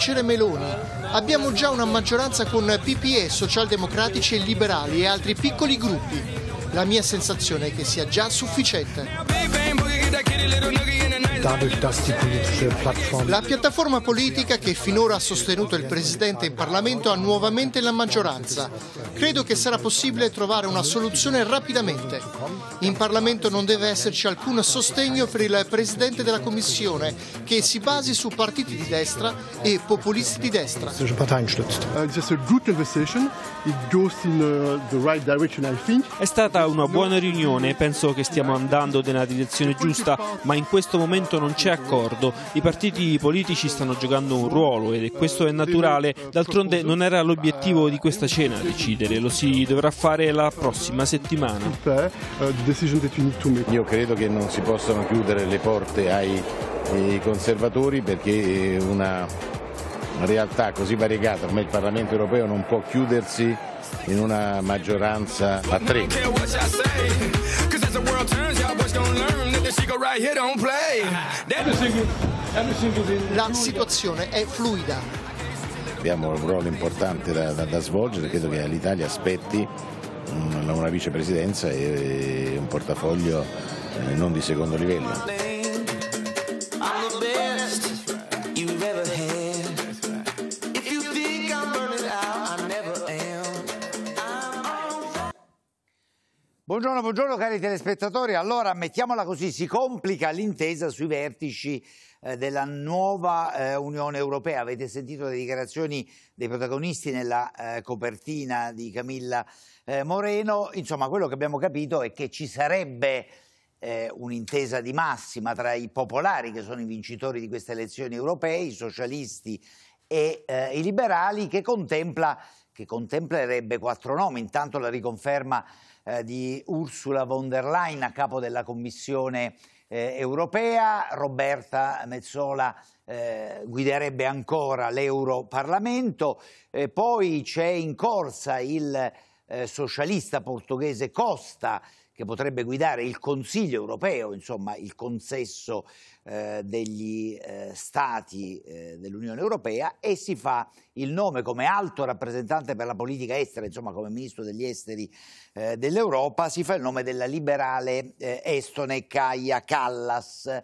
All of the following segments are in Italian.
vincere Meloni. Abbiamo già una maggioranza con PPE, socialdemocratici e liberali e altri piccoli gruppi. La mia sensazione è che sia già sufficiente. La piattaforma politica che finora ha sostenuto il Presidente in Parlamento ha nuovamente la maggioranza. Credo che sarà possibile trovare una soluzione rapidamente. In Parlamento non deve esserci alcun sostegno per il Presidente della Commissione che si basi su partiti di destra e populisti di destra. Uh, uh, è stata una buona riunione, penso che stiamo andando nella direzione giusta, ma in questo momento non c'è accordo. I partiti politici stanno giocando un ruolo ed questo è naturale, d'altronde non era l'obiettivo di questa cena decidere, lo si dovrà fare la prossima settimana decision that we need to make. Io credo che non si possano chiudere le porte ai, eh, conservatori perché eh, una realtà così variegata come il Parlamento europeo non può chiudersi in una maggioranza a tre. La situazione è fluida. Abbiamo un ruolo importante da, da, da svolgere, credo che l'Italia aspetti una vicepresidenza e un portafoglio eh, non di secondo livello. Buongiorno, buongiorno cari telespettatori. Allora, mettiamola così, si complica l'intesa sui vertici eh, della nuova eh, Unione Europea. Avete sentito le dichiarazioni dei protagonisti nella eh, copertina di Camilla eh, Moreno, insomma quello che abbiamo capito è che ci sarebbe eh, un'intesa di massima tra i popolari che sono i vincitori di queste elezioni europee, i socialisti e eh, i liberali che, contempla, che contemplerebbe quattro nomi, intanto la riconferma eh, di Ursula von der Leyen a capo della Commissione eh, europea, Roberta Mezzola eh, guiderebbe ancora l'Europarlamento, eh, poi c'è in corsa il eh, socialista portoghese Costa, che potrebbe guidare il Consiglio europeo, insomma il consesso eh, degli eh, stati eh, dell'Unione Europea e si fa il nome come alto rappresentante per la politica estera, insomma come ministro degli esteri eh, dell'Europa, si fa il nome della liberale eh, estone Kaya Kallas.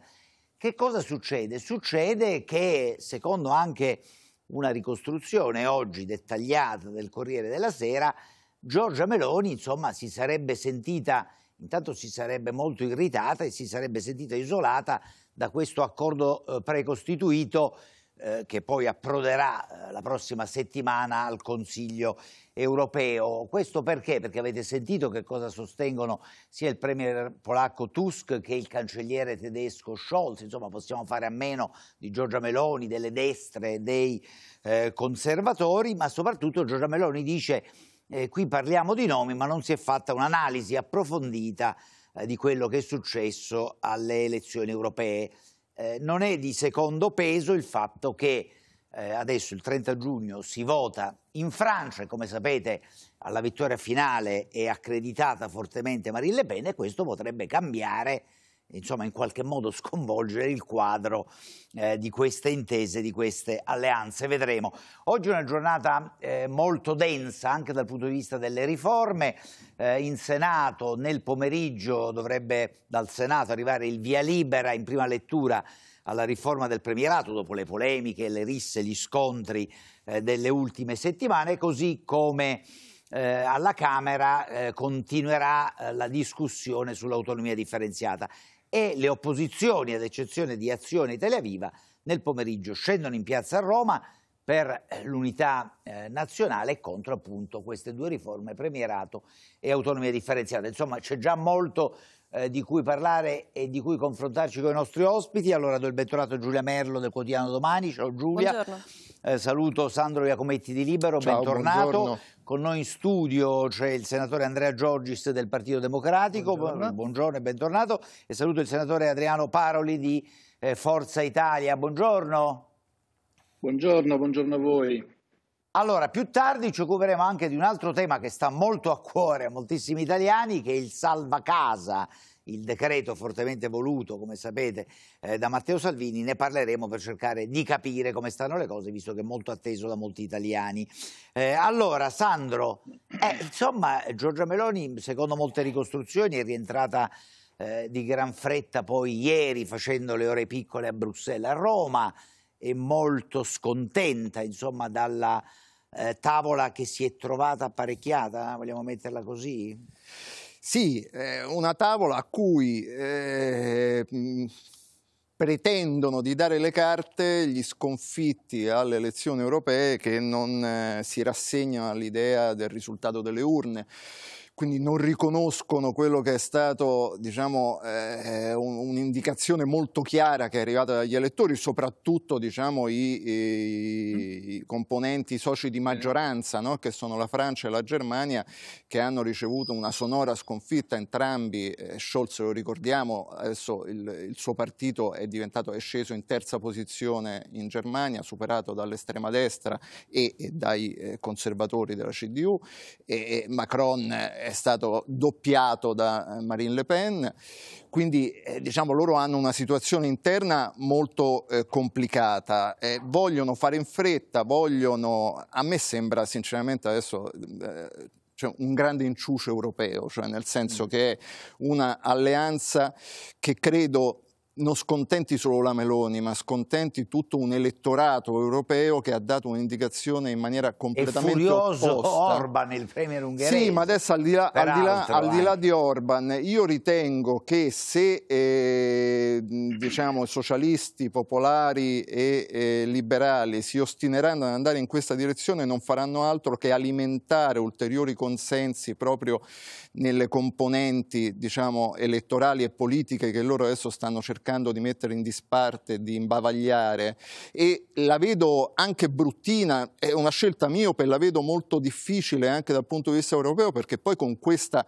Che cosa succede? Succede che secondo anche una ricostruzione oggi dettagliata del Corriere della Sera, Giorgia Meloni, insomma, si sarebbe sentita, intanto si sarebbe molto irritata e si sarebbe sentita isolata da questo accordo eh, precostituito eh, che poi approderà eh, la prossima settimana al Consiglio europeo. Questo perché? Perché avete sentito che cosa sostengono sia il premier polacco Tusk che il cancelliere tedesco Scholz, insomma possiamo fare a meno di Giorgia Meloni, delle destre, dei eh, conservatori, ma soprattutto Giorgia Meloni dice eh, qui parliamo di nomi, ma non si è fatta un'analisi approfondita eh, di quello che è successo alle elezioni europee. Eh, non è di secondo peso il fatto che eh, adesso il 30 giugno si vota in Francia e come sapete alla vittoria finale è accreditata fortemente Marine Le Pen e questo potrebbe cambiare insomma, in qualche modo sconvolgere il quadro eh, di queste intese, di queste alleanze. Vedremo. Oggi è una giornata eh, molto densa anche dal punto di vista delle riforme. Eh, in Senato nel pomeriggio dovrebbe dal Senato arrivare il via libera in prima lettura alla riforma del premierato dopo le polemiche, le risse, gli scontri eh, delle ultime settimane, così come eh, alla Camera eh, continuerà eh, la discussione sull'autonomia differenziata e le opposizioni, ad eccezione di Azione Italia Viva, nel pomeriggio scendono in piazza a Roma per eh, l'unità eh, nazionale contro appunto queste due riforme, premierato e autonomia differenziata. Insomma c'è già molto eh, di cui parlare e di cui confrontarci con i nostri ospiti. Allora do il bentornato Giulia Merlo del quotidiano Domani, ciao Giulia. Buongiorno. Eh, saluto Sandro Iacometti di Libero, Ciao, bentornato. Buongiorno. Con noi in studio c'è il senatore Andrea Giorgis del Partito Democratico, buongiorno. buongiorno e bentornato, e saluto il senatore Adriano Paroli di eh, Forza Italia, buongiorno. Buongiorno, buongiorno a voi. Allora, più tardi ci occuperemo anche di un altro tema che sta molto a cuore a moltissimi italiani, che è il salvacasa, il decreto fortemente voluto, come sapete, eh, da Matteo Salvini, ne parleremo per cercare di capire come stanno le cose, visto che è molto atteso da molti italiani. Eh, allora, Sandro, eh, insomma, Giorgia Meloni, secondo molte ricostruzioni, è rientrata eh, di gran fretta poi ieri, facendo le ore piccole a Bruxelles, a Roma, è molto scontenta, insomma, dalla eh, tavola che si è trovata apparecchiata, vogliamo metterla così? Sì, eh, una tavola a cui eh, mm, pretendono di dare le carte gli sconfitti alle elezioni europee che non eh, si rassegnano all'idea del risultato delle urne quindi non riconoscono quello che è stato diciamo, eh, un'indicazione molto chiara che è arrivata dagli elettori, soprattutto diciamo, i, i, componenti i soci di maggioranza, no? che sono la Francia e la Germania, che hanno ricevuto una sonora sconfitta entrambi. Eh, Scholz, lo ricordiamo, adesso il, il suo partito è, è, sceso in terza posizione in Germania, superato dall'estrema destra e, e dai eh, conservatori della CDU. E, e Macron eh, è stato doppiato da eh, Marine Le Pen, quindi eh, diciamo, loro hanno una situazione interna molto eh, complicata, eh, vogliono fare in fretta, vogliono, a me sembra sinceramente adesso eh, cioè un grande inciucio europeo, cioè nel senso mm. che è un'alleanza che credo non scontenti solo la Meloni, ma scontenti tutto un elettorato europeo che ha dato un'indicazione in maniera completamente e furioso Orban, il premier ungherese. Sì, ma adesso al di là, al di, là, al di, là eh. di, Orban, io ritengo che se eh, diciamo, socialisti, popolari e eh, liberali si ostineranno ad andare in questa direzione non faranno altro che alimentare ulteriori consensi proprio nelle componenti diciamo, elettorali e politiche che loro adesso stanno cercando cercando di mettere in disparte, di imbavagliare e la vedo anche bruttina, è una scelta miope, la vedo molto difficile anche dal punto di vista europeo perché poi con questa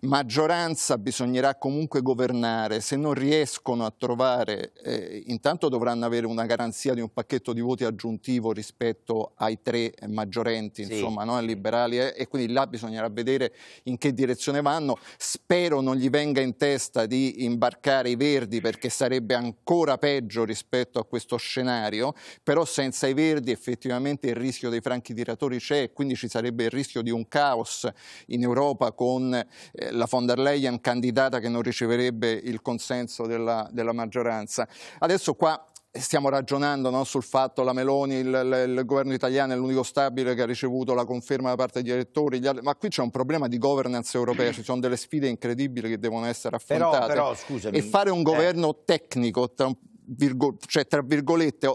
maggioranza bisognerà comunque governare, se non riescono a trovare, eh, intanto dovranno avere una garanzia di un pacchetto di voti aggiuntivo rispetto ai tre maggiorenti, sì. insomma, no? liberali eh? e quindi là bisognerà vedere in che direzione vanno, spero non gli venga in testa di imbarcare i verdi perché sarebbe ancora peggio rispetto a questo scenario, però senza i Verdi effettivamente il rischio dei franchi tiratori c'è, quindi ci sarebbe il rischio di un caos in Europa con eh, la von der Leyen candidata che non riceverebbe il consenso della, della maggioranza. Adesso qua stiamo ragionando no, sul fatto che la Meloni, il, il, il, governo italiano è l'unico stabile che ha ricevuto la conferma da parte degli elettori, altri, ma qui c'è un problema di governance europea, ci sono delle sfide incredibili che devono essere affrontate. Però, però, scusami, e fare un eh. governo eh. tecnico, tra, virgo, cioè, tra virgolette,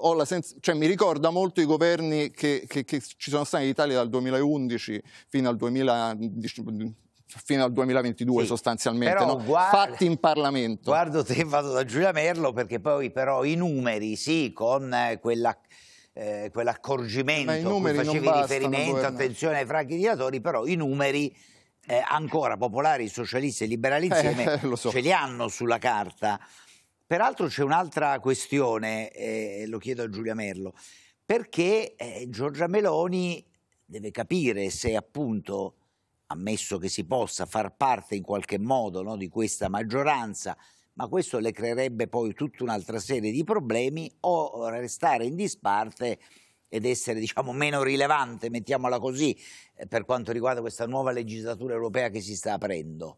cioè, mi ricorda molto i governi che, che, che ci sono stati in Italia dal 2011 fino al 2019 fino al 2022 sì, sostanzialmente, no? guarda, fatti in Parlamento. Guardo te vado da Giulia Merlo perché poi però i numeri, sì, con eh, quella... Eh, quell'accorgimento a cui facevi riferimento, bastano, attenzione ai franchi dilatori, però i numeri eh, ancora popolari, socialisti e liberali insieme eh, eh so. ce li hanno sulla carta. Peraltro c'è un'altra questione, eh, lo chiedo a Giulia Merlo, perché Giorgia Meloni deve capire se appunto ammesso che si possa far parte in qualche modo no, di questa maggioranza, ma questo le creerebbe poi tutta un'altra serie di problemi o restare in disparte ed essere diciamo, meno rilevante, mettiamola così, eh, per quanto riguarda questa nuova legislatura europea che si sta aprendo.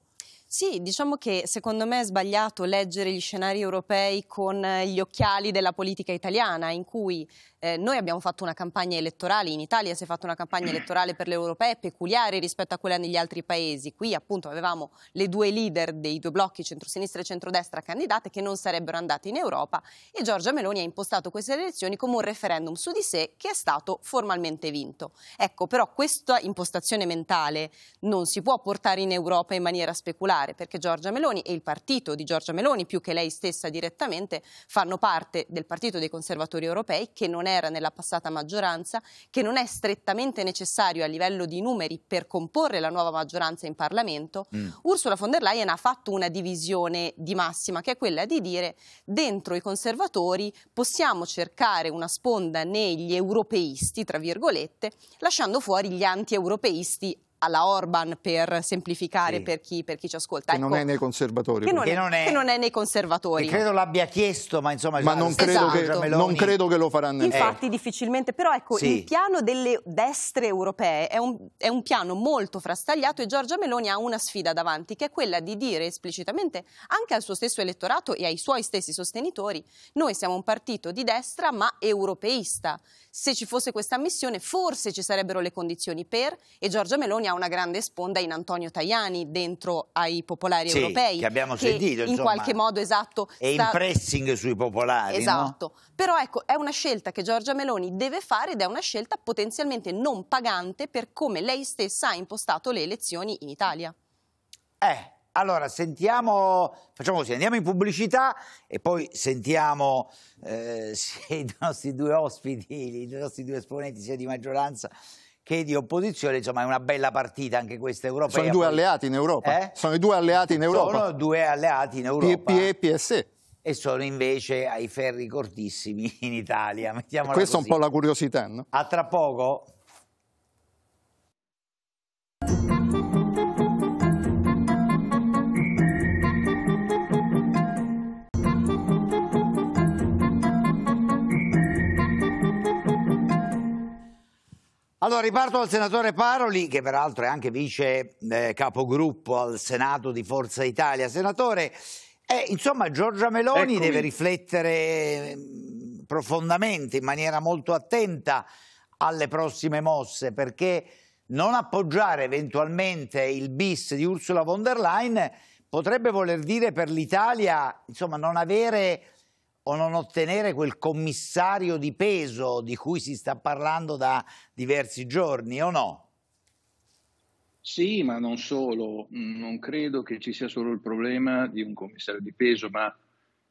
Sì, diciamo che secondo me è sbagliato leggere gli scenari europei con eh, gli occhiali della politica italiana, in cui eh, noi abbiamo fatto una campagna elettorale, in Italia si è fatta una campagna elettorale per le europee peculiare rispetto a quella negli altri paesi. Qui appunto avevamo le due leader dei due blocchi centrosinistra e centrodestra candidate che non sarebbero andate in Europa e Giorgia Meloni ha impostato queste elezioni come un referendum su di sé che è stato formalmente vinto. Ecco, però questa impostazione mentale non si può portare in Europa in maniera speculare perché Giorgia Meloni e il partito di Giorgia Meloni più che lei stessa direttamente fanno parte del partito dei conservatori europei che non è era nella passata maggioranza, che non è strettamente necessario a livello di numeri per comporre la nuova maggioranza in Parlamento, mm. Ursula von der Leyen ha fatto una divisione di massima, che è quella di dire dentro i conservatori possiamo cercare una sponda negli europeisti, tra virgolette, lasciando fuori gli anti-europeisti alla Orban per semplificare sì. per, chi, per, chi, ci ascolta. Che ecco, non è nei conservatori. Che non, è, non è, che non è nei conservatori. credo l'abbia chiesto, ma insomma... Ma non credo, esatto. che, non credo, che, lo faranno. Infatti eh. difficilmente, però ecco, sì. il piano delle destre europee è un, è un piano molto frastagliato e Giorgia Meloni ha una sfida davanti, che è quella di dire esplicitamente anche al suo stesso elettorato e ai suoi stessi sostenitori, noi siamo un partito di destra ma europeista se ci fosse questa ammissione forse ci sarebbero le condizioni per e Giorgia Meloni ha una grande sponda in Antonio Tajani dentro ai popolari sì, europei che abbiamo che sentito in qualche modo esatto e sta... in pressing sui popolari esatto no? però ecco è una scelta che Giorgia Meloni deve fare ed è una scelta potenzialmente non pagante per come lei stessa ha impostato le elezioni in Italia eh allora, sentiamo, facciamo così, andiamo in pubblicità e poi sentiamo eh, se i nostri due ospiti, i nostri due esponenti sia di maggioranza che di opposizione, insomma è una bella partita anche questa europea. Sono i due alleati in Europa. Eh? Sono i due alleati in Europa. Sono due alleati in Europa. PPE e PSE e sono invece ai ferri cortissimi in Italia. Mettiamola Questa così. è un po' la curiosità, no? A tra poco. Allora riparto dal senatore Paroli, che peraltro è anche vice eh, capogruppo al Senato di Forza Italia. Senatore, eh, insomma Giorgia Meloni Eccomi. deve riflettere mm, profondamente, in maniera molto attenta alle prossime mosse, perché non appoggiare eventualmente il bis di Ursula von der Leyen potrebbe voler dire per l'Italia, insomma, non avere o non ottenere quel commissario di peso di cui si sta parlando da diversi giorni o no? Sì, ma non solo, mm, non credo che ci sia solo il problema di un commissario di peso, ma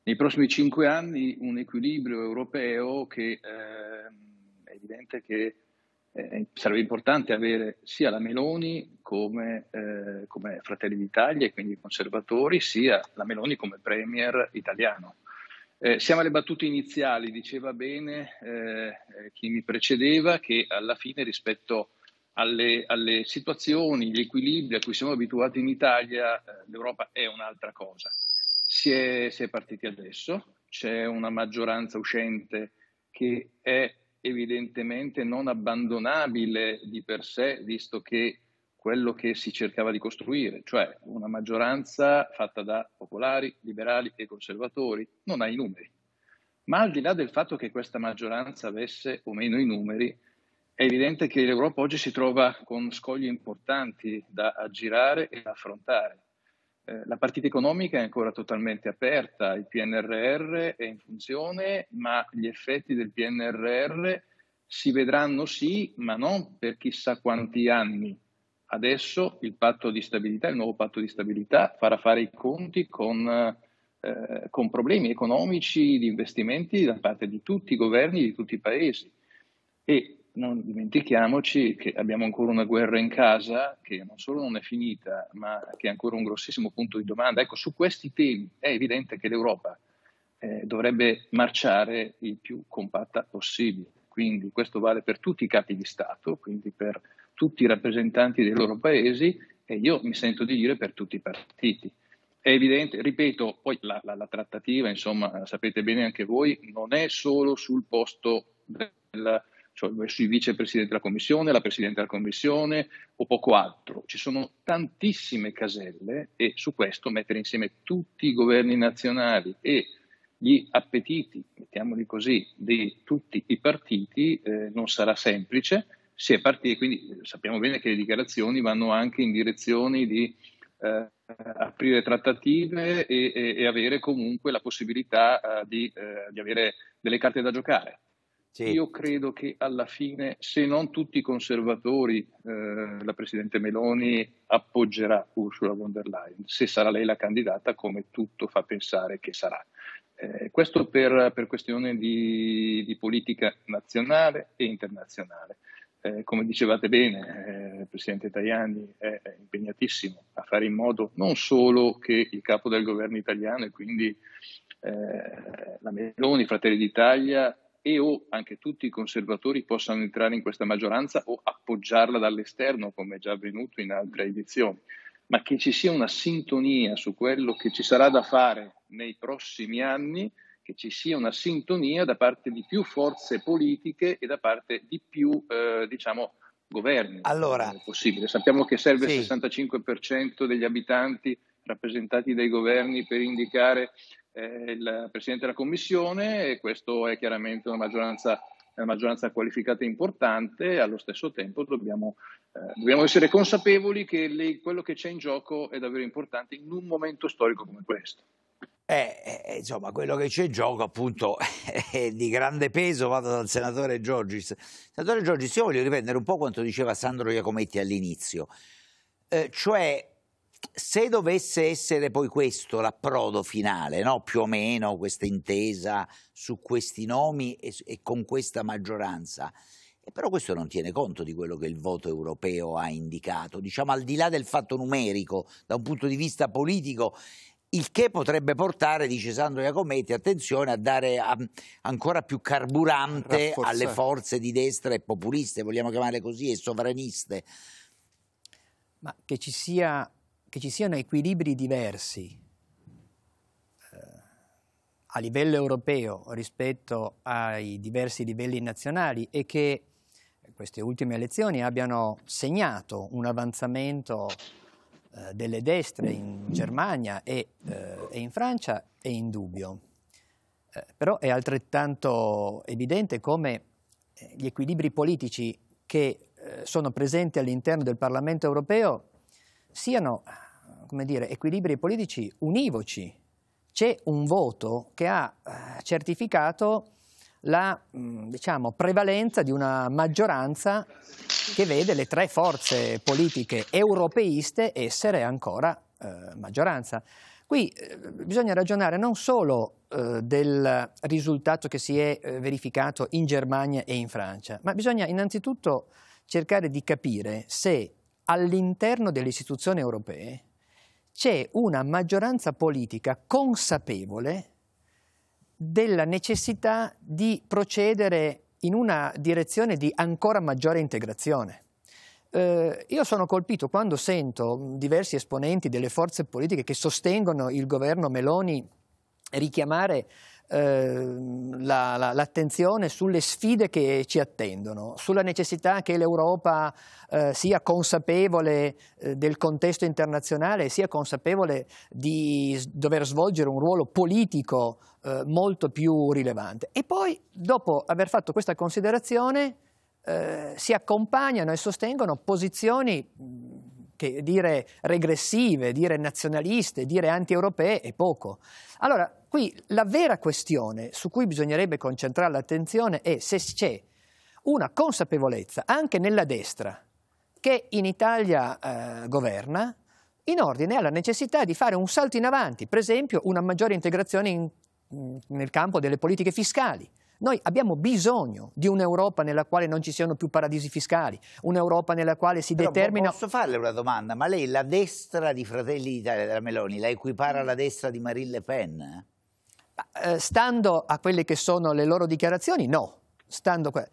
nei prossimi cinque anni un equilibrio europeo che eh, è evidente che eh, sarebbe importante avere sia la Meloni come, eh, come Fratelli d'Italia e quindi i conservatori, sia la Meloni come Premier italiano. Eh, siamo alle battute iniziali, diceva bene eh, eh, chi mi precedeva che alla fine rispetto alle, alle, situazioni, gli equilibri a cui siamo abituati in Italia, eh, l'Europa è un'altra cosa. Si è, si è, partiti adesso, c'è una maggioranza uscente che è evidentemente non abbandonabile di per sé, visto che quello che si cercava di costruire, cioè una maggioranza fatta da popolari, liberali e conservatori, non ha i numeri. Ma al di là del fatto che questa maggioranza avesse o meno i numeri, è evidente che l'Europa oggi si trova con scogli importanti da aggirare e da affrontare. Eh, la partita economica è ancora totalmente aperta, il PNRR è in funzione, ma gli effetti del PNRR si vedranno sì, ma non per chissà quanti anni, Adesso il patto di stabilità, il nuovo patto di stabilità farà fare i conti con, eh, con problemi economici di investimenti da parte di tutti i governi di tutti i paesi. E non dimentichiamoci che abbiamo ancora una guerra in casa che non solo non è finita, ma che è ancora un grossissimo punto di domanda. Ecco, su questi temi è evidente che l'Europa eh, dovrebbe marciare il più compatta possibile. Quindi questo vale per tutti i capi di Stato, quindi per tutti i rappresentanti dei loro paesi e io mi sento di dire per tutti i partiti. È evidente, ripeto, poi la, la, la trattativa, insomma, sapete bene anche voi, non è solo sul posto del, cioè sui vicepresidenti della Commissione, la Presidente della Commissione o poco altro. Ci sono tantissime caselle e su questo mettere insieme tutti i governi nazionali e gli appetiti, mettiamoli così, di tutti i partiti eh, non sarà semplice si è partiti, quindi eh, sappiamo bene che le dichiarazioni vanno anche in direzione di eh, aprire trattative e, e, e, avere comunque la possibilità eh, di, eh, di, avere delle carte da giocare. Sì. Io credo che alla fine, se non tutti i conservatori, eh, la Presidente Meloni appoggerà Ursula von der Leyen, se sarà lei la candidata, come tutto fa pensare che sarà. Eh, questo per, per questione di, di, politica nazionale e internazionale eh, come dicevate bene, eh, il Presidente Tajani è impegnatissimo a fare in modo non solo che il capo del governo italiano e quindi eh, la Meloni, Fratelli d'Italia e o anche tutti i conservatori possano entrare in questa maggioranza o appoggiarla dall'esterno, come è già avvenuto in altre edizioni, ma che ci sia una sintonia su quello che ci sarà da fare nei prossimi anni che ci sia una sintonia da parte di più forze politiche e da parte di più, eh, diciamo, governi. Allora, possibile. Sappiamo che serve sì. il 65% degli abitanti rappresentati dai governi per indicare eh, il Presidente della Commissione e questo è chiaramente una maggioranza, una maggioranza qualificata e importante. Allo stesso tempo dobbiamo, eh, dobbiamo essere consapevoli che le, quello che c'è in gioco è davvero importante in un momento storico come questo. Eh, eh, eh, insomma, quello che c'è in gioco appunto è di grande peso, vado dal senatore Giorgis. Senatore Giorgis, io voglio riprendere un po' quanto diceva Sandro Iacometti all'inizio, eh, cioè se dovesse essere poi questo l'approdo finale, no? più o meno questa intesa su questi nomi e, e con questa maggioranza, e eh, però questo non tiene conto di quello che il voto europeo ha indicato, diciamo al di là del fatto numerico, da un punto di vista politico il che potrebbe portare, dice Sandro Iacometti, attenzione a dare a, ancora più carburante Rafforzare. alle forze di destra e populiste, vogliamo chiamarle così, e sovraniste. Ma che ci, sia, che ci siano equilibri diversi eh, a livello europeo rispetto ai diversi livelli nazionali e che queste ultime elezioni abbiano segnato un avanzamento eh, delle destre in Germania e, eh, e, in Francia è indubbio, eh, però è altrettanto evidente come eh, gli equilibri politici che eh, sono presenti all'interno del Parlamento europeo siano come dire, equilibri politici univoci. C'è un voto che ha certificato la mm, diciamo, prevalenza di una maggioranza che vede le tre forze politiche europeiste essere ancora eh, maggioranza. Qui eh, bisogna ragionare non solo eh, del risultato che si è eh, verificato in Germania e in Francia, ma bisogna innanzitutto cercare di capire se all'interno delle istituzioni europee c'è una maggioranza politica consapevole della necessità di procedere in una direzione di ancora maggiore integrazione. Eh, io sono colpito quando sento diversi esponenti delle forze politiche che sostengono il governo Meloni richiamare Ehm, la, la, l'attenzione sulle sfide che ci attendono, sulla necessità che l'Europa eh, sia consapevole eh, del contesto internazionale, sia consapevole di s- dover svolgere un ruolo politico eh, molto più rilevante. E poi, dopo aver fatto questa considerazione, eh, si accompagnano e sostengono posizioni che dire regressive, dire nazionaliste, dire anti-europee è poco. Allora, qui la vera questione su cui bisognerebbe concentrare l'attenzione è se c'è una consapevolezza anche nella destra che in Italia eh, governa in ordine alla necessità di fare un salto in avanti, per esempio una maggiore integrazione in, mm, nel campo delle politiche fiscali. Noi abbiamo bisogno di un'Europa nella quale non ci siano più paradisi fiscali, un'Europa nella quale si boh, determina... Posso farle una domanda, ma lei la destra di Fratelli d'Italia, della Meloni, la equipara alla destra di Marine Le Pen? Eh, stando a quelle che sono le loro dichiarazioni, no. Stando que-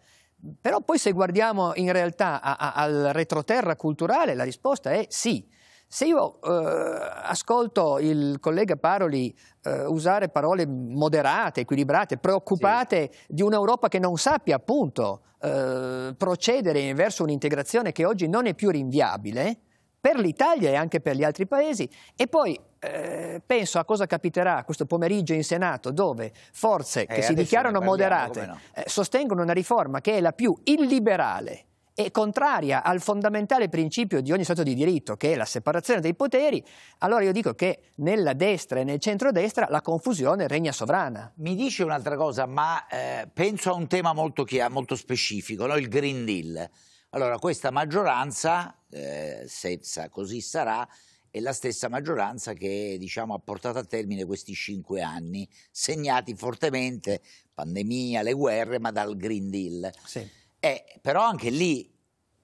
però poi se guardiamo in realtà a, a, al retroterra culturale la risposta è sì. Se io eh, ascolto il collega Paroli eh, usare parole moderate, equilibrate, preoccupate sì. di un'Europa che non sappia appunto eh, procedere verso un'integrazione che oggi non è più rinviabile, per l'Italia e anche per gli altri paesi. E poi eh, penso a cosa capiterà questo pomeriggio in Senato, dove forze eh, che eh, si dichiarano parliamo, moderate no. eh, sostengono una riforma che è la più illiberale è contraria al fondamentale principio di ogni Stato di diritto, che è la separazione dei poteri, allora io dico che nella destra e nel centrodestra la confusione regna sovrana. Mi dice un'altra cosa, ma eh, penso a un tema molto, chiaro, molto specifico, no? il Green Deal. Allora, questa maggioranza, eh, se così sarà, è la stessa maggioranza che diciamo, ha portato a termine questi cinque anni, segnati fortemente, pandemia, le guerre, ma dal Green Deal. Sì. Eh, però anche lì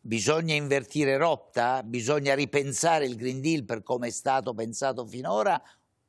bisogna invertire rotta? Bisogna ripensare il Green Deal per come è stato pensato finora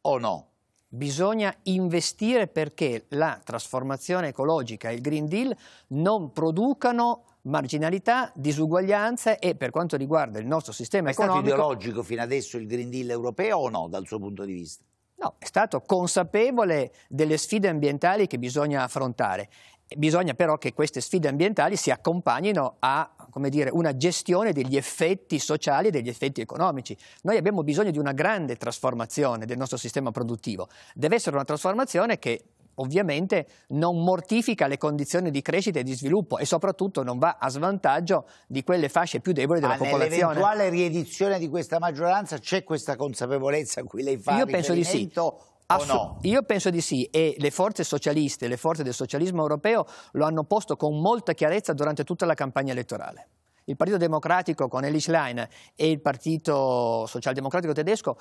o no? Bisogna investire perché la trasformazione ecologica e il Green Deal non producano marginalità, disuguaglianze e per quanto riguarda il nostro sistema è economico... È stato ideologico fino adesso il Green Deal europeo o no dal suo punto di vista? No, è stato consapevole delle sfide ambientali che bisogna affrontare Bisogna però che queste sfide ambientali si accompagnino a dire, una gestione degli effetti sociali e degli effetti economici. Noi abbiamo bisogno di una grande trasformazione del nostro sistema produttivo. Deve essere una trasformazione che ovviamente non mortifica le condizioni di crescita e di sviluppo e soprattutto non va a svantaggio di quelle fasce più deboli della ah, popolazione. Nell'eventuale riedizione di questa maggioranza c'è questa consapevolezza a cui lei fa Io penso di sì. Ass- no? Io penso di sì e le forze socialiste, le forze del socialismo europeo lo hanno posto con molta chiarezza durante tutta la campagna elettorale. Il Partito Democratico con Ellis Line e il Partito Socialdemocratico tedesco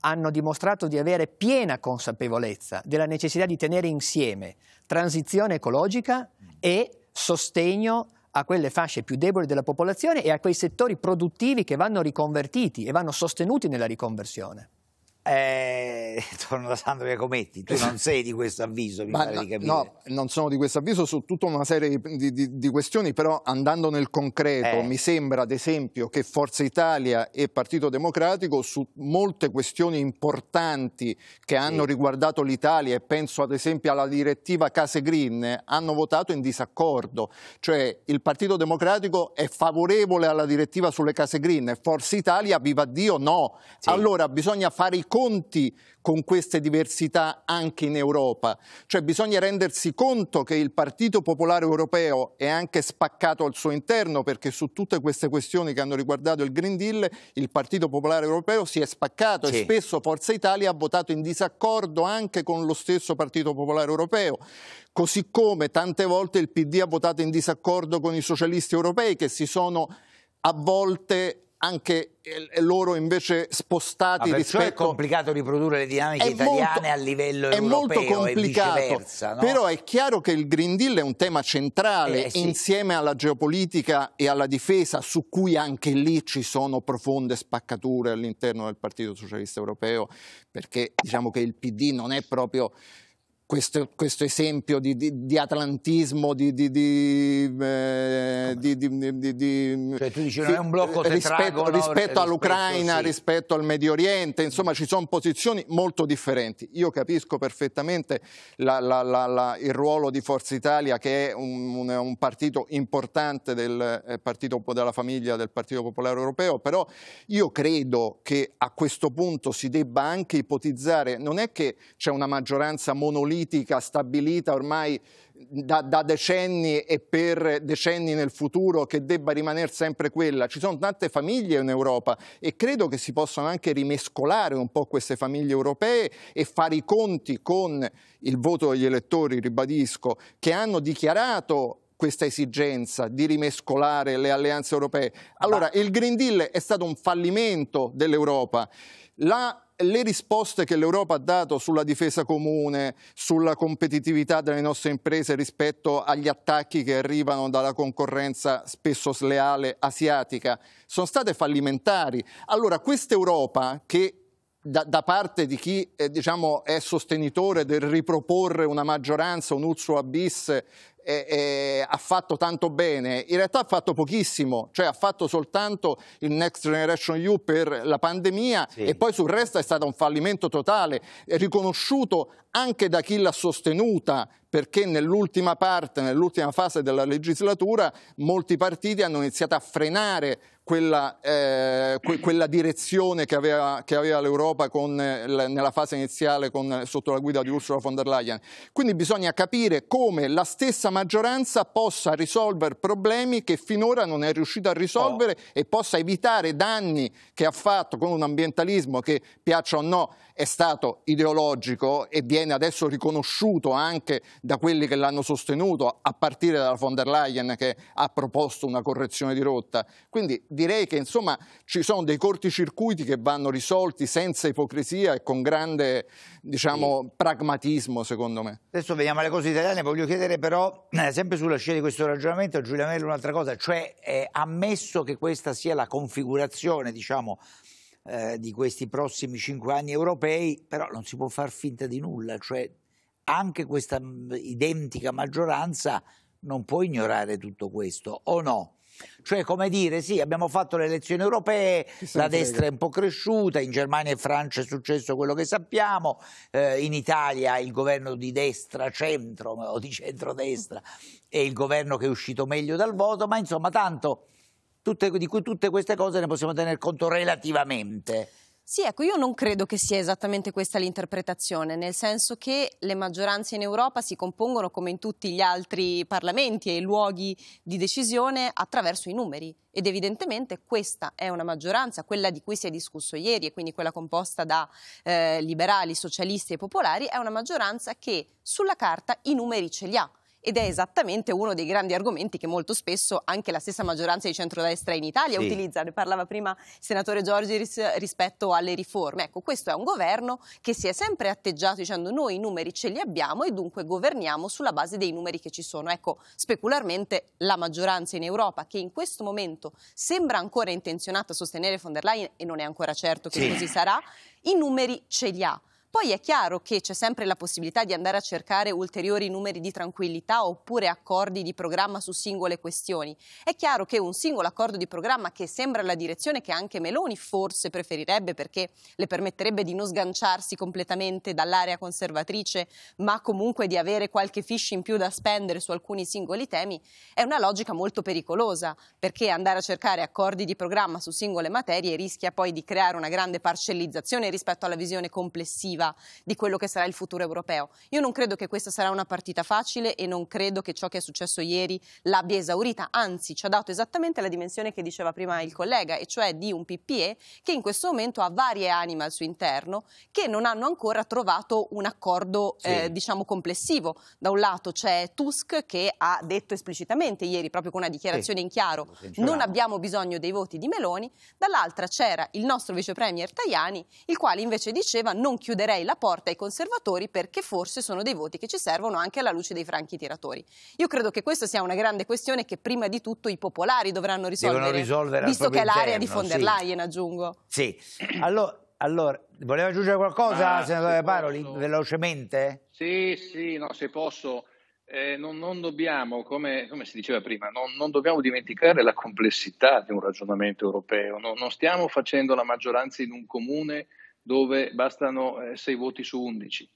hanno dimostrato di avere piena consapevolezza della necessità di tenere insieme transizione ecologica e sostegno a quelle fasce più deboli della popolazione e a quei settori produttivi che vanno riconvertiti e vanno sostenuti nella riconversione. Eh, torno da Sandro Iacometti, tu non sei di questo avviso, mi pare no, di capire. No, non sono di questo avviso su tutta una serie di, di, di questioni, però andando nel concreto, eh. mi sembra ad esempio che Forza Italia e Partito Democratico su molte questioni importanti che hanno sì. riguardato l'Italia, e penso ad esempio alla direttiva Case Green, hanno votato in disaccordo. Cioè il Partito Democratico è favorevole alla direttiva sulle case green, Forza Italia, viva Dio, no. Sì. Allora bisogna fare i conti con queste diversità anche in Europa. Cioè bisogna rendersi conto che il Partito Popolare Europeo è anche spaccato al suo interno perché su tutte queste questioni che hanno riguardato il Green Deal il Partito Popolare Europeo si è spaccato sì. e spesso Forza Italia ha votato in disaccordo anche con lo stesso Partito Popolare Europeo. Così come tante volte il PD ha votato in disaccordo con i socialisti europei che si sono a volte anche eh, loro invece spostati ah, rispetto... è complicato riprodurre le dinamiche italiane molto, a livello europeo è molto complicato, no? però è chiaro che il Green Deal è un tema centrale eh, sì. insieme alla geopolitica e alla difesa su cui anche lì ci sono profonde spaccature all'interno del Partito Socialista Europeo perché diciamo che il PD non è proprio questo, questo esempio di, di, di atlantismo, di... di eh, cioè tu dici non è un blocco tetragono, eh, rispetto, rispetto all'Ucraina, sì. rispetto al Medio Oriente, insomma ci sono posizioni molto differenti. Io capisco perfettamente la, la, la, il ruolo di Forza Italia che è un, un, un partito importante del, eh, partito, della famiglia del Partito Popolare Europeo, però io credo che a questo punto si debba anche ipotizzare, non è che c'è una maggioranza monolitica politica stabilita ormai da, da, decenni e per decenni nel futuro che debba rimanere sempre quella. Ci sono tante famiglie in Europa e credo che si possano anche rimescolare un po' queste famiglie europee e fare i conti con il voto degli elettori, ribadisco, che hanno dichiarato questa esigenza di rimescolare le alleanze europee. Allora, il Green Deal è stato un fallimento dell'Europa. La le risposte che l'Europa ha dato sulla difesa comune, sulla competitività delle nostre imprese rispetto agli attacchi che arrivano dalla concorrenza spesso sleale asiatica, sono state fallimentari. Allora questa Europa che da, da, parte di chi eh, diciamo, è sostenitore del riproporre una maggioranza, un ulso bis eh, eh, ha fatto tanto bene, in realtà ha fatto pochissimo, cioè ha fatto soltanto il Next Generation EU per la pandemia sì. e poi sul resto è stato un fallimento totale, riconosciuto anche da chi l'ha sostenuta perché nell'ultima parte, nell'ultima fase della legislatura molti partiti hanno iniziato a frenare quella, eh, que quella direzione che aveva, aveva l'Europa eh, nella fase iniziale con, sotto la guida di Ursula von der Leyen. Quindi bisogna capire come la stessa maggioranza possa risolvere problemi che finora non è riuscita a risolvere oh. e possa evitare danni che ha fatto con un ambientalismo che piaccia o no è stato ideologico e viene adesso riconosciuto anche da quelli che l'hanno sostenuto, a partire dalla von der Leyen che ha proposto una correzione di rotta. Quindi direi che insomma ci sono dei corticircuiti che vanno risolti senza ipocrisia e con grande diciamo, sì. pragmatismo secondo me. Adesso veniamo alle cose italiane, voglio chiedere però eh, sempre sulla scia di questo ragionamento a Giulia Mello un'altra cosa, cioè eh, ammesso che questa sia la configurazione diciamo eh, di questi prossimi cinque anni europei, però non si può far finta di nulla, cioè anche questa mm, identica maggioranza non può ignorare tutto questo, o no? Cioè, come dire, sì, abbiamo fatto le elezioni europee, la destra è un po' cresciuta, in Germania e Francia è successo quello che sappiamo, eh, in Italia il governo di destra-centro o di centrodestra è il governo che è uscito meglio dal voto, ma insomma tanto Tutte, di cui tutte queste cose ne possiamo tener conto relativamente. Sì, ecco, io non credo che sia esattamente questa l'interpretazione, nel senso che le maggioranze in Europa si compongono, come in tutti gli altri parlamenti e luoghi di decisione, attraverso i numeri. Ed evidentemente questa è una maggioranza, quella di cui si è discusso ieri, e quindi quella composta da eh, liberali, socialisti e popolari, è una maggioranza che sulla carta i numeri ce li ha ed è esattamente uno dei grandi argomenti che molto spesso anche la stessa maggioranza di centrodestra in Italia sì. utilizza, ne parlava prima il senatore Giorgis rispetto alle riforme. Ecco, questo è un governo che si è sempre atteggiato dicendo noi i numeri ce li abbiamo e dunque governiamo sulla base dei numeri che ci sono. Ecco, specularmente la maggioranza in Europa che in questo momento sembra ancora intenzionata a sostenere von der Leyen e non è ancora certo che sì. così sarà, i numeri ce li ha. Poi è chiaro che c'è sempre la possibilità di andare a cercare ulteriori numeri di tranquillità oppure accordi di programma su singole questioni. È chiaro che un singolo accordo di programma che sembra la direzione che anche Meloni forse preferirebbe perché le permetterebbe di non sganciarsi completamente dall'area conservatrice, ma comunque di avere qualche fish in più da spendere su alcuni singoli temi, è una logica molto pericolosa perché andare a cercare accordi di programma su singole materie rischia poi di creare una grande parcellizzazione rispetto alla visione complessiva prospettiva di quello che sarà il futuro europeo. Io non credo che questa sarà una partita facile e non credo che ciò che è successo ieri l'abbia esaurita, anzi ci ha dato esattamente la dimensione che diceva prima il collega, e cioè di un PPE che in questo momento ha varie anime al suo interno che non hanno ancora trovato un accordo sì. eh, diciamo complessivo. Da un lato c'è Tusk che ha detto esplicitamente ieri, proprio con una dichiarazione sì. in chiaro, non abbiamo bisogno dei voti di Meloni, dall'altra c'era il nostro vicepremier Tajani, il quale invece diceva non chiuderemo aprirei la porta ai conservatori perché forse sono dei voti che ci servono anche alla luce dei franchi tiratori. Io credo che questa sia una grande questione che prima di tutto i popolari dovranno risolvere, risolvere visto che è l'area di von der Leyen, sì. aggiungo. Sì, allora, allora voleva aggiungere qualcosa, ah, senatore Paroli, velocemente? Sì, sì, no, se posso. Eh, non, non, dobbiamo, come, come, si diceva prima, non, non, dobbiamo dimenticare la complessità di un ragionamento europeo. No, non stiamo facendo la maggioranza in un comune dove bastano eh, 6 voti su 11.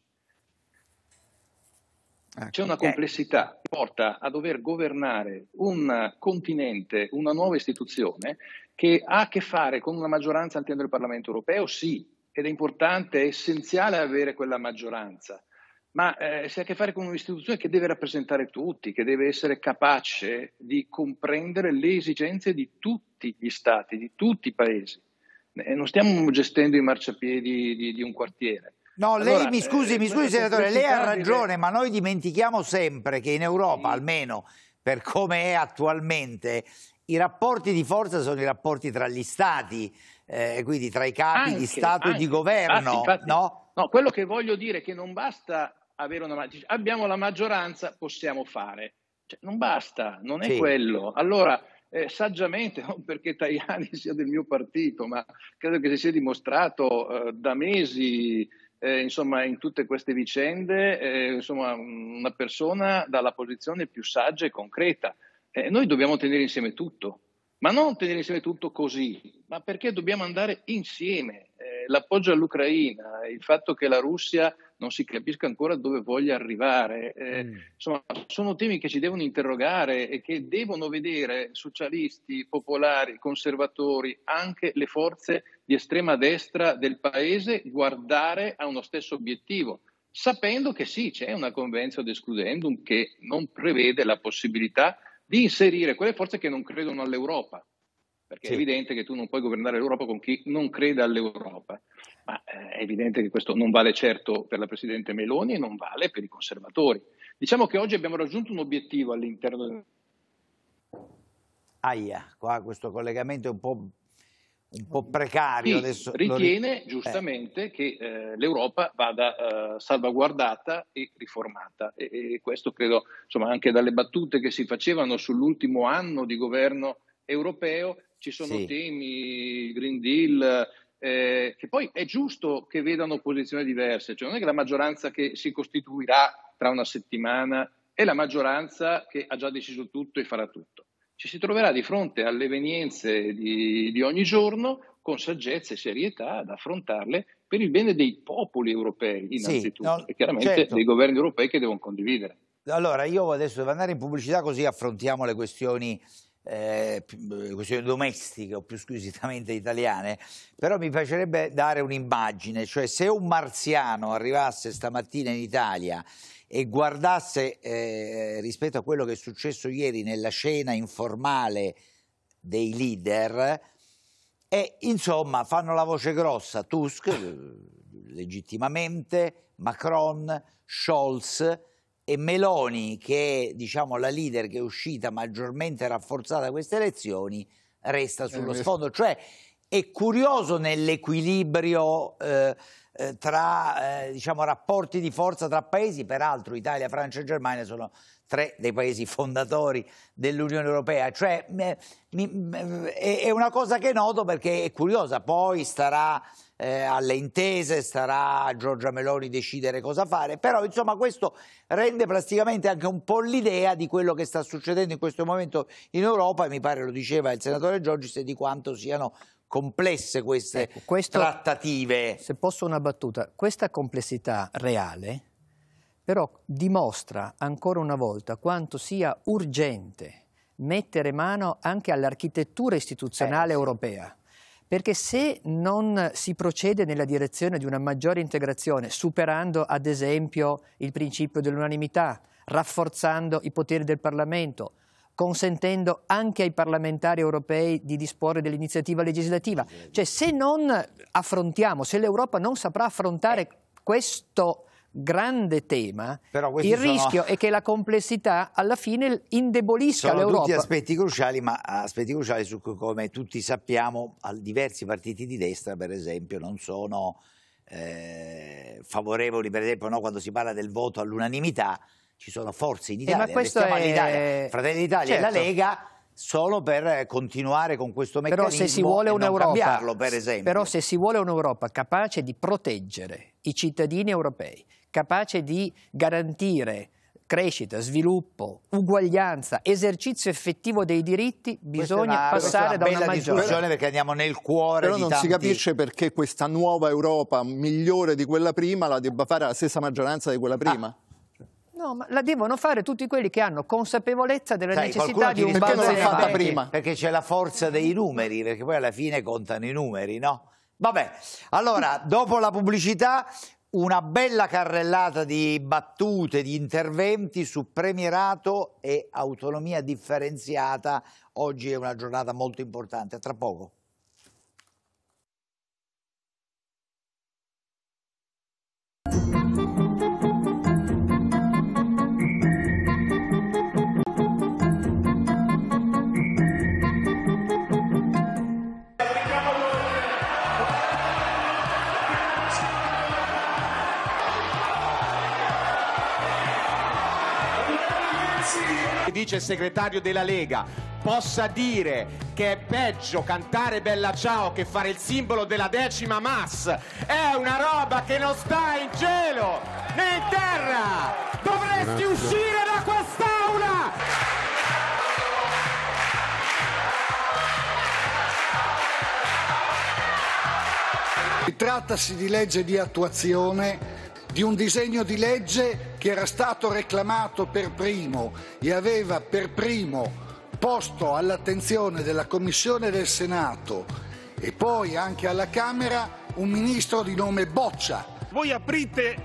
Ah, C'è una complessità che porta a dover governare un continente, una nuova istituzione che ha a che fare con una maggioranza all'interno del Parlamento europeo, sì, ed è importante, è essenziale avere quella maggioranza, ma eh, si ha a che fare con un'istituzione che deve rappresentare tutti, che deve essere capace di comprendere le esigenze di tutti gli stati, di tutti i paesi. Eh, non stiamo gestendo i marciapiedi di, di un quartiere. No, allora, lei mi eh, eh, scusi, eh, mi scusi senatore, lei ha ragione, ma noi dimentichiamo sempre che in Europa, sì. almeno per come è attualmente, i rapporti di forza sono i rapporti tra gli stati, eh, quindi tra i capi anche, di Stato anche. e di governo. Infatti, infatti, no? no, quello che voglio dire è che non basta avere una maggioranza, abbiamo la maggioranza, possiamo fare. Cioè, non basta, non è sì. quello. Allora eh, saggiamente, non perché Tajani sia del mio partito, ma credo che si sia dimostrato eh, da mesi eh, insomma, in tutte queste vicende eh, insomma, una persona dalla posizione più saggia e concreta. noi dobbiamo tenere insieme tutto, ma non tenere insieme tutto così, ma perché dobbiamo andare insieme. Eh, l'appoggio all'Ucraina, il fatto che la Russia non si capisca ancora dove voglia arrivare. Eh, mm. Insomma, sono temi che ci devono interrogare e che devono vedere socialisti, popolari, conservatori, anche le forze di estrema destra del paese guardare a uno stesso obiettivo, sapendo che sì, c'è una convenzione ad escludendum che non prevede la possibilità di inserire quelle forze che non credono all'Europa perché sì. è evidente che tu non puoi governare l'Europa con chi non crede all'Europa, ma eh, è evidente che questo non vale certo per la Presidente Meloni e non vale per i conservatori. Diciamo che oggi abbiamo raggiunto un obiettivo all'interno del... Aia, qua questo collegamento è un po', un po precario. Chi adesso ritiene lo... giustamente eh. che eh, l'Europa vada eh, salvaguardata e riformata e, e questo credo insomma, anche dalle battute che si facevano sull'ultimo anno di governo europeo ci sono sì. temi, Green Deal, eh, che poi è giusto che vedano posizioni diverse, cioè non è che la maggioranza che si costituirà tra una settimana è la maggioranza che ha già deciso tutto e farà tutto. Ci si troverà di fronte alle evenienze di, di ogni giorno con saggezza e serietà ad affrontarle per il bene dei popoli europei innanzitutto sì, no, e chiaramente certo. dei governi europei che devono condividere. Allora, io adesso devo andare in pubblicità così affrontiamo le questioni eh, eh, questioni domestiche o più squisitamente italiane, però mi piacerebbe dare un'immagine, cioè se un marziano arrivasse stamattina in Italia e guardasse eh, rispetto a quello che è successo ieri nella scena informale dei leader, e insomma fanno la voce grossa Tusk, eh, legittimamente, Macron, Scholz, e Meloni, che è diciamo, la leader che è uscita maggiormente rafforzata da queste elezioni, resta eh, sullo sfondo. Cioè è curioso nell'equilibrio eh, eh, tra eh, diciamo, rapporti di forza tra paesi, peraltro Italia, Francia e Germania sono tre dei paesi fondatori dell'Unione Europea, cioè eh, mi, mi, è una cosa che noto perché è curiosa, poi starà eh, alle intese, starà a Giorgia Meloni decidere cosa fare, però insomma questo rende plasticamente anche un po' l'idea di quello che sta succedendo in questo momento in Europa e mi pare lo diceva il senatore Giorgis di quanto siano complesse queste ecco, questo, trattative. Se posso una battuta, questa complessità reale però dimostra ancora una volta quanto sia urgente mettere mano anche all'architettura istituzionale eh, sì. europea perché se non si procede nella direzione di una maggiore integrazione, superando ad esempio il principio dell'unanimità, rafforzando i poteri del Parlamento, consentendo anche ai parlamentari europei di disporre dell'iniziativa legislativa, cioè se non affrontiamo, se l'Europa non saprà affrontare eh. questo grande tema, il rischio sono... è che la complessità alla fine indebolisca l'Europa. Sono tutti aspetti cruciali, ma aspetti cruciali su cui, come tutti sappiamo, diversi partiti di destra, per esempio, non sono eh, favorevoli, per esempio, no, quando si parla del voto all'unanimità, ci sono forze in Italia, eh, ma questo è... Fratelli d'Italia certo. e la certo. Lega solo per continuare con questo meccanismo però se si vuole un'Europa, Però se si vuole un'Europa capace di proteggere i cittadini europei, capace di garantire crescita, sviluppo, uguaglianza, esercizio effettivo dei diritti, bisogna passare da una, una discussione perché andiamo nel cuore Però non tanti... si capisce perché questa nuova Europa, migliore di quella prima, la debba fare la stessa maggioranza di quella prima. Ah. No, ma la devono fare tutti quelli che hanno consapevolezza della Sai, necessità di un balzo perché non l'ha fatta prima? Perché c'è la forza dei numeri, perché poi alla fine contano i numeri, no? Vabbè, allora, dopo la pubblicità una bella carrellata di battute, di interventi su premierato e autonomia differenziata. Oggi è una giornata molto importante. A tra poco. vice segretario della Lega possa dire che è peggio cantare Bella Ciao che fare il simbolo della decima mass è una roba che non sta in cielo né in terra dovresti Grazie. uscire da quest'aula trattasi di legge di attuazione di un disegno di legge che era stato reclamato per primo e aveva per primo posto all'attenzione della Commissione del Senato e poi anche alla Camera un ministro di nome Boccia. Voi aprite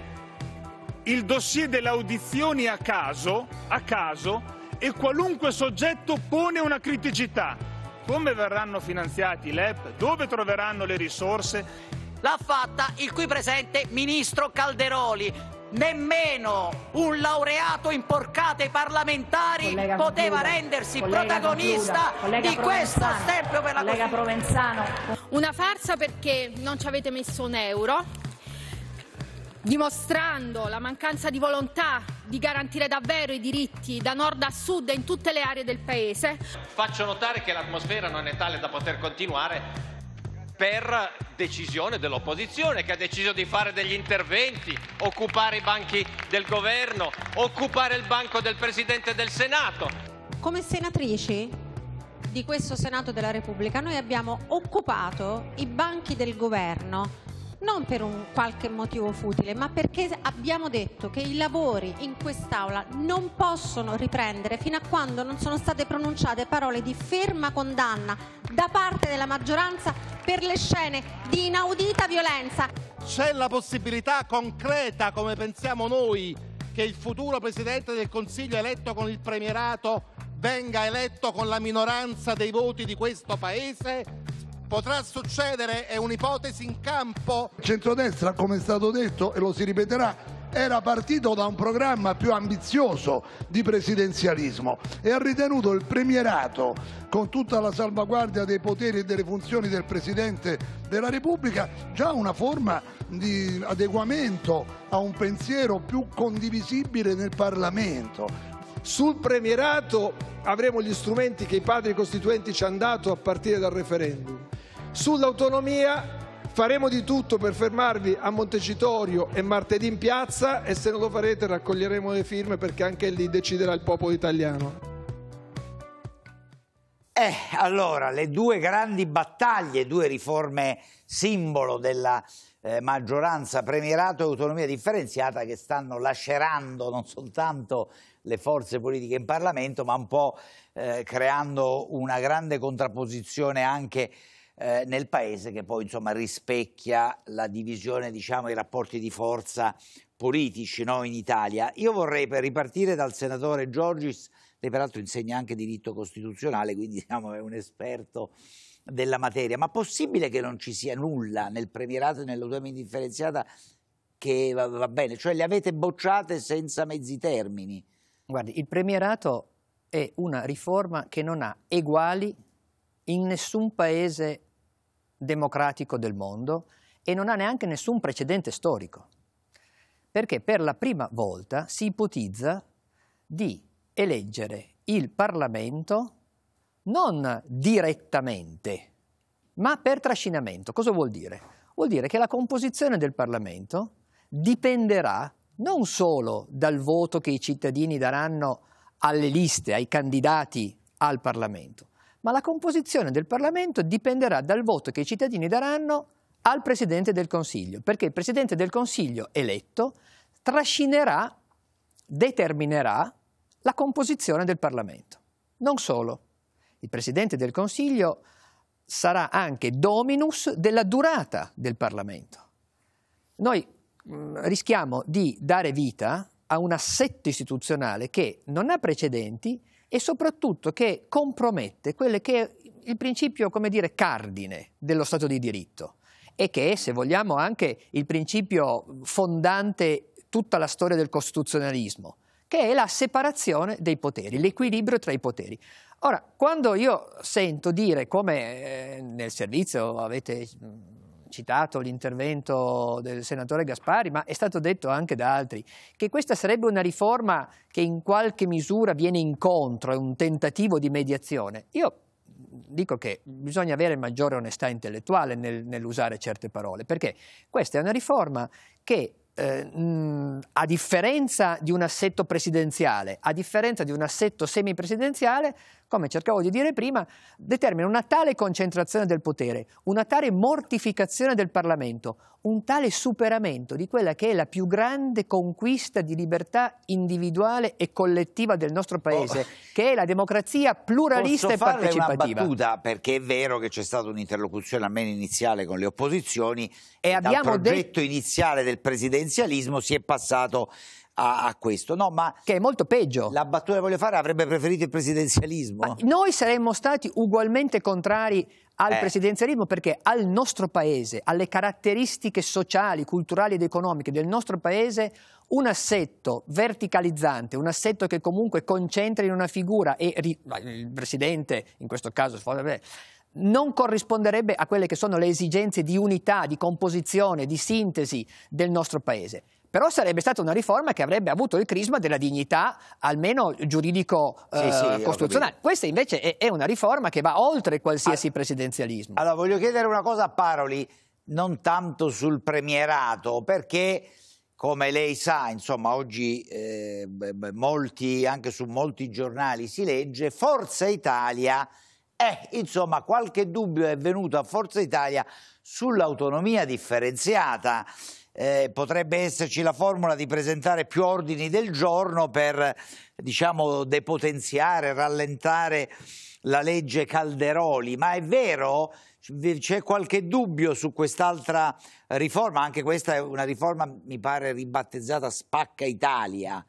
il dossier delle audizioni a caso, a caso e qualunque soggetto pone una criticità. Come verranno finanziati l'EP? Dove troveranno le risorse? l'ha fatta il qui presente ministro Calderoli. Nemmeno un laureato in porcate parlamentari collega poteva Ventura, rendersi protagonista Ventura, di questo stempio per la collega Provenzano. Una farsa perché non ci avete messo un euro, dimostrando la mancanza di volontà di garantire davvero i diritti da nord a sud e in tutte le aree del Paese. Faccio notare che l'atmosfera non è tale da poter continuare per decisione dell'opposizione che ha deciso di fare degli interventi, occupare i banchi del governo, occupare il banco del Presidente del Senato. Come senatrici di questo Senato della Repubblica noi abbiamo occupato i banchi del governo non per un qualche motivo futile, ma perché abbiamo detto che i lavori in quest'Aula non possono riprendere fino a quando non sono state pronunciate parole di ferma condanna da parte della maggioranza per le scene di inaudita violenza. C'è la possibilità concreta, come pensiamo noi, che il futuro Presidente del Consiglio eletto con il premierato venga eletto con la minoranza dei voti di questo Paese? Potrà succedere? È un'ipotesi in campo? Il centrodestra, come è stato detto e lo si ripeterà, era partito da un programma più ambizioso di presidenzialismo e ha ritenuto il premierato, con tutta la salvaguardia dei poteri e delle funzioni del Presidente della Repubblica, già una forma di adeguamento a un pensiero più condivisibile nel Parlamento. Sul premierato avremo gli strumenti che i padri costituenti ci hanno dato a partire dal referendum Sull'autonomia faremo di tutto per fermarvi a Montecitorio e martedì in piazza e se non lo farete raccoglieremo le firme perché anche lì deciderà il popolo italiano. Eh, allora, le due grandi battaglie, due riforme simbolo della eh, maggioranza premierato e autonomia differenziata che stanno lacerando non soltanto le forze politiche in Parlamento, ma un po' eh, creando una grande contrapposizione anche eh, nel paese che poi insomma, rispecchia la divisione, diciamo, i rapporti di forza politici no, in Italia. Io vorrei ripartire dal senatore Giorgis, lei peraltro insegna anche diritto costituzionale, quindi diciamo, è un esperto della materia, ma possibile che non ci sia nulla nel premierato e nell'autonomia indifferenziata che va, va bene? Cioè le avete bocciate senza mezzi termini? Guardi, il premierato è una riforma che non ha eguali in nessun paese democratico del mondo e non ha neanche nessun precedente storico, perché per la prima volta si ipotizza di eleggere il Parlamento non direttamente, ma per trascinamento. Cosa vuol dire? Vuol dire che la composizione del Parlamento dipenderà non solo dal voto che i cittadini daranno alle liste, ai candidati al Parlamento, ma la composizione del Parlamento dipenderà dal voto che i cittadini daranno al Presidente del Consiglio, perché il Presidente del Consiglio eletto trascinerà, determinerà la composizione del Parlamento. Non solo, il Presidente del Consiglio sarà anche dominus della durata del Parlamento. Noi mh, rischiamo di dare vita a un assetto istituzionale che non ha precedenti e soprattutto che compromette quello che è il principio, come dire, cardine dello Stato di diritto e che è, se vogliamo, anche il principio fondante tutta la storia del costituzionalismo, che è la separazione dei poteri, l'equilibrio tra i poteri. Ora, quando io sento dire, come eh, nel servizio avete citato l'intervento del senatore Gaspari, ma è stato detto anche da altri, che questa sarebbe una riforma che in qualche misura viene incontro, è un tentativo di mediazione. Io dico che bisogna avere maggiore onestà intellettuale nel, nell'usare certe parole, perché questa è una riforma che eh, a differenza di un assetto presidenziale, a differenza di un assetto semipresidenziale, come cercavo di dire prima, determina una tale concentrazione del potere, una tale mortificazione del Parlamento, un tale superamento di quella che è la più grande conquista di libertà individuale e collettiva del nostro Paese, oh. che è la democrazia pluralista Posso e partecipativa. Una battuta, perché è vero che c'è stata un'interlocuzione almeno iniziale con le opposizioni e, e abbiamo dal progetto iniziale del presidenzialismo si è passato a, a, questo. No, ma che è molto peggio. La battuta che voglio fare avrebbe preferito il presidenzialismo. Ma ah, noi saremmo stati ugualmente contrari al eh. presidenzialismo perché al nostro paese, alle caratteristiche sociali, culturali ed economiche del nostro paese, un assetto verticalizzante, un assetto che comunque concentra in una figura e il presidente, in questo caso, non corrisponderebbe a quelle che sono le esigenze di unità, di composizione, di sintesi del nostro paese. Però sarebbe stata una riforma che avrebbe avuto il crisma della dignità, almeno giuridico-costituzionale. Sì, sì, eh, Questa invece è, è, una riforma che va oltre qualsiasi ah, presidenzialismo. Allora, voglio chiedere una cosa a Paroli, non tanto sul premierato, perché come lei sa, insomma, oggi eh, molti, anche su molti giornali si legge Forza Italia. Eh, insomma, qualche dubbio è venuto a Forza Italia sull'autonomia differenziata eh, potrebbe esserci la formula di presentare più ordini del giorno per diciamo, depotenziare, rallentare la legge Calderoli, ma è vero c'è qualche dubbio su quest'altra riforma, anche questa è una riforma mi pare ribattezzata Spacca Italia,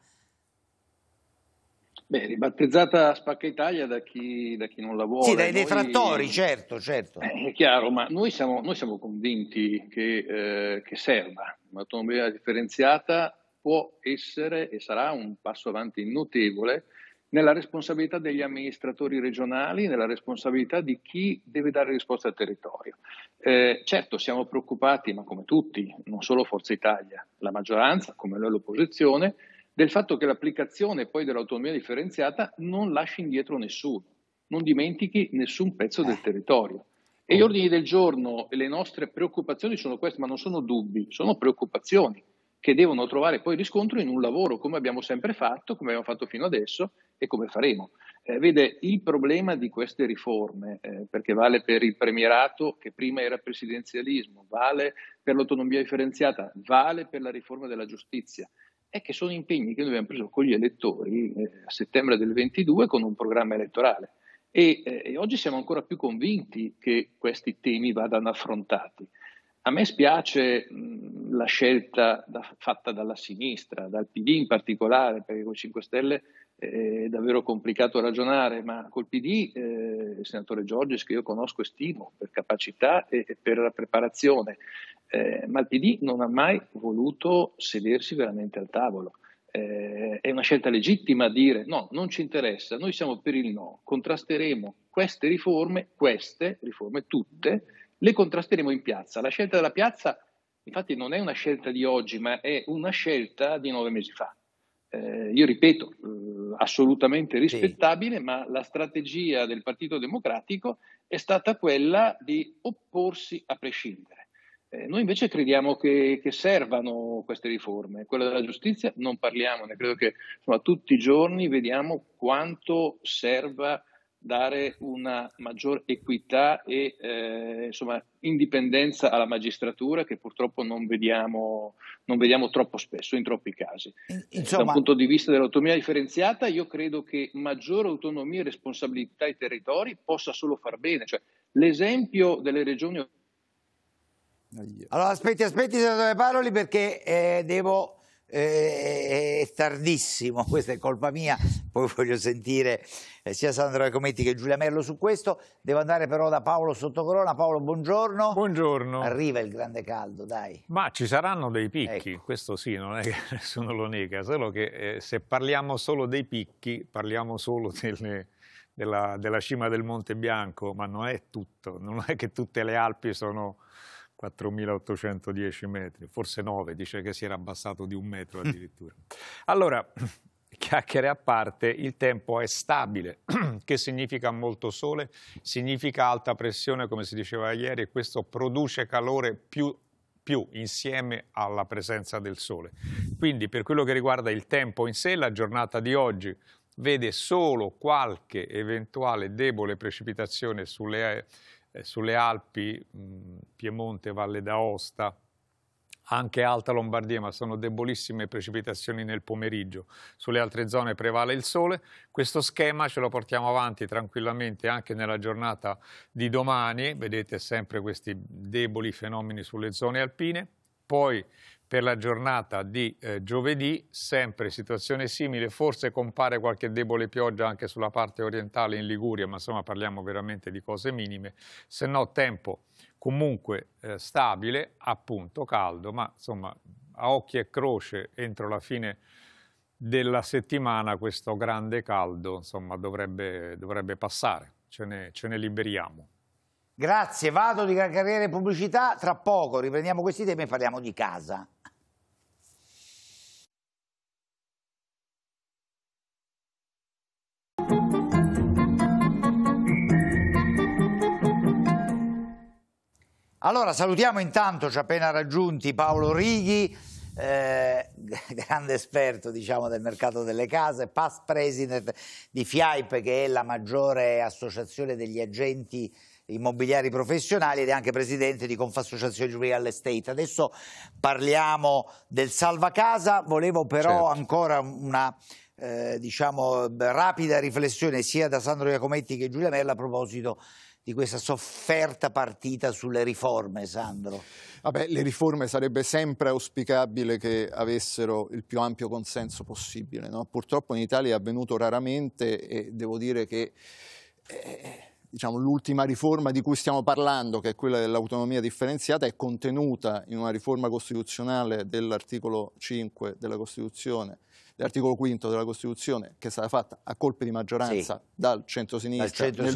Beh, ribattezzata Spacca Italia da chi, da chi non la vuole. Sì, dai detrattori, certo, certo. Eh, è chiaro, ma noi siamo, noi siamo convinti che, eh, che serva. Un'autonomia differenziata può essere e sarà un passo avanti notevole nella responsabilità degli amministratori regionali, nella responsabilità di chi deve dare risposta al territorio. Eh, certo, siamo preoccupati, ma come tutti, non solo Forza Italia, la maggioranza, come noi l'opposizione, del fatto che l'applicazione poi dell'autonomia differenziata non lasci indietro nessuno, non dimentichi nessun pezzo del eh. territorio. E gli ordini del giorno e le nostre preoccupazioni sono queste, ma non sono dubbi, sono preoccupazioni che devono trovare poi riscontro in un lavoro come abbiamo sempre fatto, come abbiamo fatto fino adesso e come faremo. Eh, vede, il problema di queste riforme, eh, perché vale per il premierato che prima era presidenzialismo, vale per l'autonomia differenziata, vale per la riforma della giustizia, è che sono impegni che noi abbiamo preso con gli elettori eh, a settembre del 22 con un programma elettorale e, eh, e oggi siamo ancora più convinti che questi temi vadano affrontati. A me spiace mh, la scelta da, fatta dalla sinistra, dal PD in particolare, perché con 5 Stelle è davvero complicato ragionare, ma col PD, eh, il senatore Giorgis, che io conosco e stimo per capacità e, e per la preparazione, eh, ma il PD non ha mai voluto sedersi veramente al tavolo. Eh, è una scelta legittima dire no, non ci interessa, noi siamo per il no, contrasteremo queste riforme, queste riforme tutte, le contrasteremo in piazza. La scelta della piazza infatti non è una scelta di oggi, ma è una scelta di nove mesi fa. Eh, io ripeto, eh, assolutamente rispettabile, sì. ma la strategia del Partito Democratico è stata quella di opporsi a prescindere. Eh, noi invece crediamo che, che, servano queste riforme. Quella della giustizia non parliamone, credo che insomma, tutti i giorni vediamo quanto serva dare una maggior equità e eh, insomma, indipendenza alla magistratura che purtroppo non vediamo, non vediamo troppo spesso in troppi casi. Eh, insomma... un punto di vista dell'autonomia differenziata io credo che maggiore autonomia e responsabilità ai territori possa solo far bene. Cioè, l'esempio delle regioni... Allora aspetti, aspetti senatore Paroli perché eh, devo eh, è tardissimo, questa è colpa mia, poi voglio sentire eh, sia Sandro Cometti che Giulia Merlo su questo, devo andare però da Paolo Sottocorona, Paolo buongiorno. Buongiorno. Arriva il grande caldo, dai. Ma ci saranno dei picchi, ecco. questo sì, non è che nessuno lo nega, solo che eh, se parliamo solo dei picchi, parliamo solo delle... Della, della, cima del Monte Bianco, ma non è tutto, non è che tutte le Alpi sono 4.810 metri, forse 9, dice che si era abbassato di un metro mm. addirittura. allora, chiacchiere a parte, il tempo è stabile, che significa molto sole, significa alta pressione, come si diceva ieri, e questo produce calore più più insieme alla presenza del sole. Quindi per quello che riguarda il tempo in sé, la giornata di oggi vede solo qualche eventuale debole precipitazione sulle eh, sulle Alpi, Piemonte, Valle d'Aosta, anche Alta Lombardia, ma sono debolissime precipitazioni nel pomeriggio. Sulle altre zone prevale il sole. Questo schema ce lo portiamo avanti tranquillamente anche nella giornata di domani. Vedete sempre questi deboli fenomeni sulle zone alpine. Poi per la giornata di eh, giovedì, sempre situazione simile, forse compare qualche debole pioggia anche sulla parte orientale in Liguria, ma insomma parliamo veramente di cose minime, se no tempo comunque eh, stabile, appunto caldo, ma insomma a occhi e croce entro la fine della settimana questo grande caldo insomma, dovrebbe, dovrebbe passare, ce ne, ce ne liberiamo. Grazie, vado di carriere pubblicità, tra poco riprendiamo questi temi e parliamo di casa. Allora salutiamo intanto, ci ha appena raggiunti Paolo Righi, eh, grande esperto diciamo, del mercato delle case, past president di FIAIP che è la maggiore associazione degli agenti immobiliari professionali ed è anche presidente di Confassociazione Real Estate. Adesso parliamo del salva casa, volevo però certo. ancora una eh, diciamo, rapida riflessione sia da Sandro Iacometti che Giulia Merla a proposito di di questa sofferta partita sulle riforme, Sandro? Vabbè, le riforme sarebbe sempre auspicabile che avessero il più ampio consenso possibile. No? Purtroppo in Italia è avvenuto raramente e devo dire che... Eh, Diciamo, l'ultima riforma di cui stiamo parlando, che è quella dell'autonomia differenziata, è contenuta in una riforma costituzionale dell'articolo 5 della Costituzione dell'articolo 5 della Costituzione, che è stata fatta a colpi di maggioranza sì. dal centro dal centrosinistra nel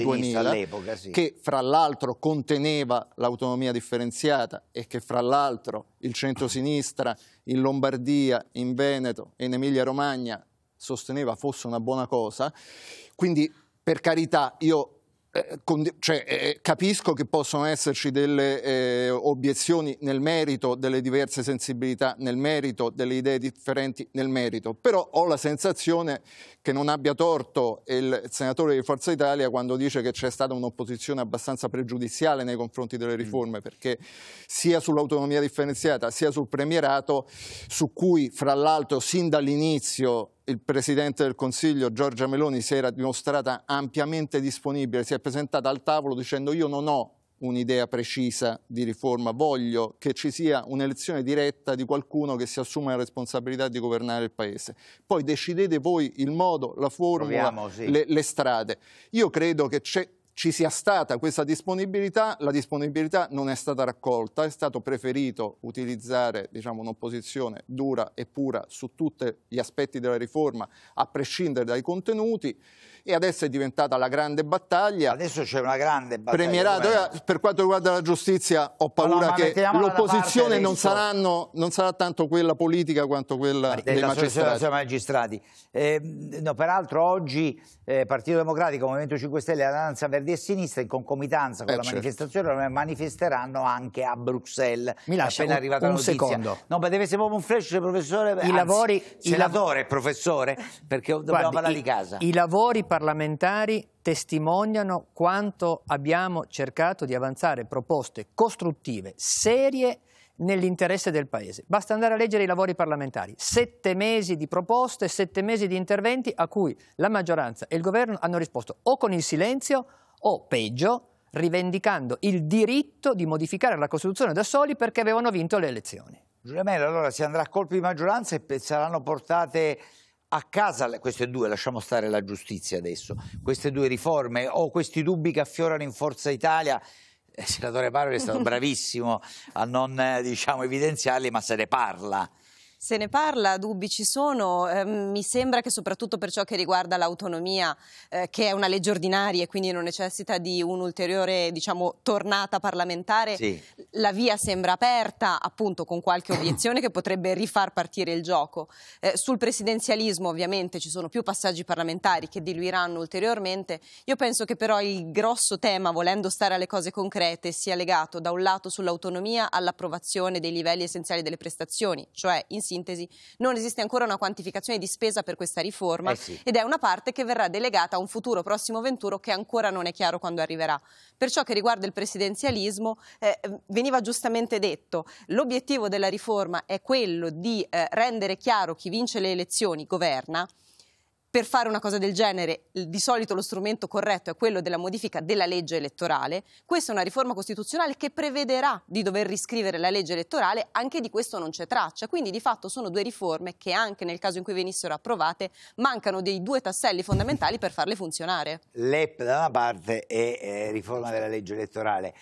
2000, sì. che fra l'altro conteneva l'autonomia differenziata e che fra l'altro il centro-sinistra in Lombardia, in Veneto e in Emilia-Romagna sosteneva fosse una buona cosa. Quindi, per carità, io eh, cioè, eh, eh, capisco che possono esserci delle eh, obiezioni nel merito, delle diverse sensibilità nel merito, delle idee differenti nel merito, però ho la sensazione che non abbia torto il senatore di Forza Italia quando dice che c'è stata un'opposizione abbastanza pregiudiziale nei confronti delle mm. riforme, mm. perché sia sull'autonomia differenziata sia sul premierato, su cui fra l'altro sin dall'inizio il Presidente del Consiglio Giorgia Meloni si era dimostrata ampiamente disponibile, si è presentata al tavolo dicendo io non ho un'idea precisa di riforma, voglio che ci sia un'elezione diretta di qualcuno che si assuma la responsabilità di governare il Paese. Poi decidete voi il modo, la formula, Proviamo, sì. le, le, strade. Io credo che c'è ci sia stata questa disponibilità, la disponibilità non è stata raccolta, è stato preferito utilizzare diciamo, un'opposizione dura e pura su tutti gli aspetti della riforma, a prescindere dai contenuti e adesso è diventata la grande battaglia. Adesso c'è una grande battaglia. Premierato, eh, per quanto riguarda la giustizia ho paura no, che l'opposizione non, saranno, non sarà tanto quella politica quanto quella dei magistrati. magistrati. Eh, no, peraltro oggi eh, Partito Democratico, Movimento 5 Stelle Alleanza Verdi e Sinistra in concomitanza con eh, la certo. manifestazione manifesteranno anche a Bruxelles. Mi lascia un, arrivata un la notizia. secondo. No, ma deve essere proprio un flash, professore. I anzi, lavori, senatore, il... professore, perché dobbiamo Guardi, parlare di casa. I lavori parlamentari testimoniano quanto abbiamo cercato di avanzare proposte costruttive, serie nell'interesse del Paese. Basta andare a leggere i lavori parlamentari. Sette mesi di proposte, sette mesi di interventi a cui la maggioranza e il governo hanno risposto o con il silenzio o, peggio, rivendicando il diritto di modificare la Costituzione da soli perché avevano vinto le elezioni. Giulia Mello, allora si andrà a colpi di maggioranza e saranno portate a casa, queste due, lasciamo stare la giustizia adesso, queste due riforme o questi dubbi che affiorano in Forza Italia, il eh, senatore Paroli è stato bravissimo a non eh, diciamo, evidenziarli, ma se ne parla se ne parla, dubbi ci sono, eh, mi sembra che soprattutto per ciò che riguarda l'autonomia, eh, che è una legge ordinaria e quindi non necessita di un'ulteriore diciamo, tornata parlamentare, sì. la via sembra aperta, appunto con qualche obiezione che potrebbe rifar partire il gioco. Eh, sul presidenzialismo ovviamente ci sono più passaggi parlamentari che diluiranno ulteriormente, io penso che però il grosso tema, volendo stare alle cose concrete, sia legato da un lato sull'autonomia all'approvazione dei livelli essenziali delle prestazioni, cioè in sintesi, non esiste ancora una quantificazione di spesa per questa riforma eh sì. ed è una parte che verrà delegata a un futuro prossimo venturo che ancora non è chiaro quando arriverà. Per ciò che riguarda il presidenzialismo, eh, eh veniva giustamente detto, l'obiettivo della riforma è quello di eh, rendere chiaro chi vince le elezioni governa per fare una cosa del genere di solito lo strumento corretto è quello della modifica della legge elettorale. Questa è una riforma costituzionale che prevederà di dover riscrivere la legge elettorale, anche di questo non c'è traccia. Quindi di fatto sono due riforme che anche nel caso in cui venissero approvate mancano dei due tasselli fondamentali per farle funzionare. L'EP da una parte e eh, riforma della legge elettorale.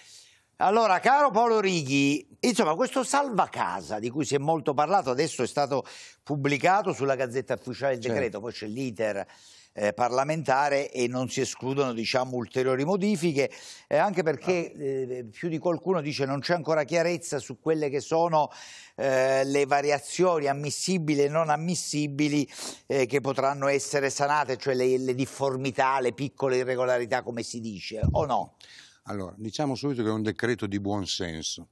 Allora, caro Paolo Righi, insomma, questo casa di cui si è molto parlato adesso è stato pubblicato sulla Gazzetta Ufficiale del certo. Decreto, poi c'è l'iter eh, parlamentare e non si escludono diciamo, ulteriori modifiche, eh, anche perché ah. eh, più di qualcuno dice che non c'è ancora chiarezza su quelle che sono eh, le variazioni ammissibili e non ammissibili eh, che potranno essere sanate, cioè le, le difformità, le piccole irregolarità come si dice, o no? Allora, diciamo subito che è un decreto di buonsenso.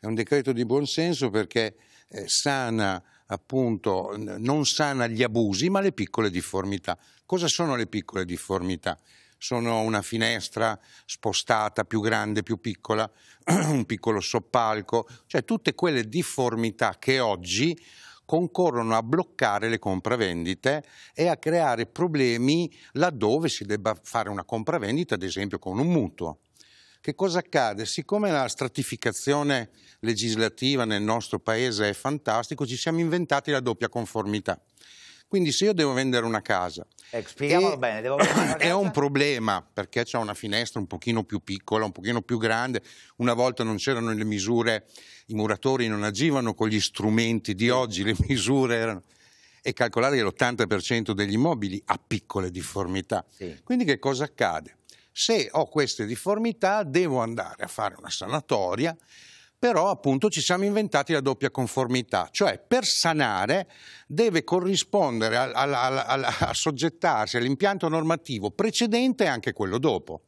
È un decreto di buonsenso perché eh, sana appunto, non sana gli abusi, ma le piccole difformità. Cosa sono le piccole difformità? Sono una finestra spostata, più grande, più piccola, un piccolo soppalco, cioè tutte quelle difformità che oggi concorrono a bloccare le compravendite e a creare problemi laddove si debba fare una compravendita, ad esempio con un mutuo che cosa accade? Siccome la stratificazione legislativa nel nostro paese è fantastico, ci siamo inventati la doppia conformità. Quindi se io devo vendere una casa, eh, e, bene, devo una è un problema perché c'è una finestra un pochino più piccola, un pochino più grande, una volta non c'erano le misure, i muratori non agivano con gli strumenti di oggi, le misure erano... E calcolare che l'80% degli immobili ha piccole difformità. Sì. Quindi che cosa accade? se ho queste difformità devo andare a fare una sanatoria, però appunto ci siamo inventati la doppia conformità, cioè per sanare deve corrispondere, a soggettarsi all'impianto normativo precedente e anche quello dopo.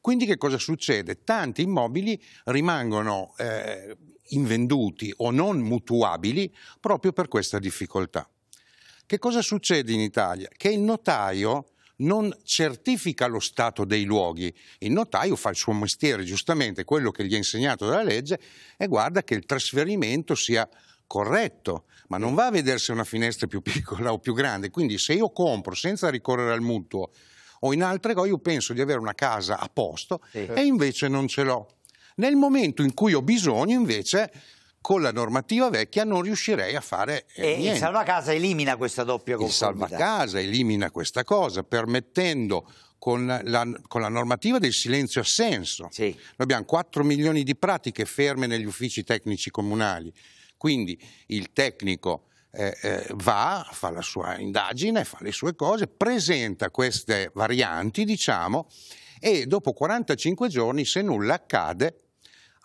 Quindi che cosa succede? Tanti immobili rimangono eh, invenduti o non mutuabili proprio per questa difficoltà. Che cosa succede in Italia? Che il notaio non certifica lo stato dei luoghi. Il notaio fa il suo mestiere, giustamente, quello che gli è insegnato dalla legge, e guarda che il trasferimento sia corretto, ma non va a vedere se una finestra è più piccola o più grande. Quindi se io compro senza ricorrere al mutuo o in altre cose, io penso di avere una casa a posto sì. e invece non ce l'ho. Nel momento in cui ho bisogno, invece, con la normativa vecchia non riuscirei a fare eh, e niente. Il salvacasa elimina questa doppia conformità. Il salvacasa elimina questa cosa, permettendo con la, con la normativa del silenzio assenso. Sì. Noi abbiamo 4 milioni di pratiche ferme negli uffici tecnici comunali, quindi il tecnico... Eh, eh, va, fa la sua indagine, fa le sue cose, presenta queste varianti, diciamo, e dopo 45 giorni, se nulla accade,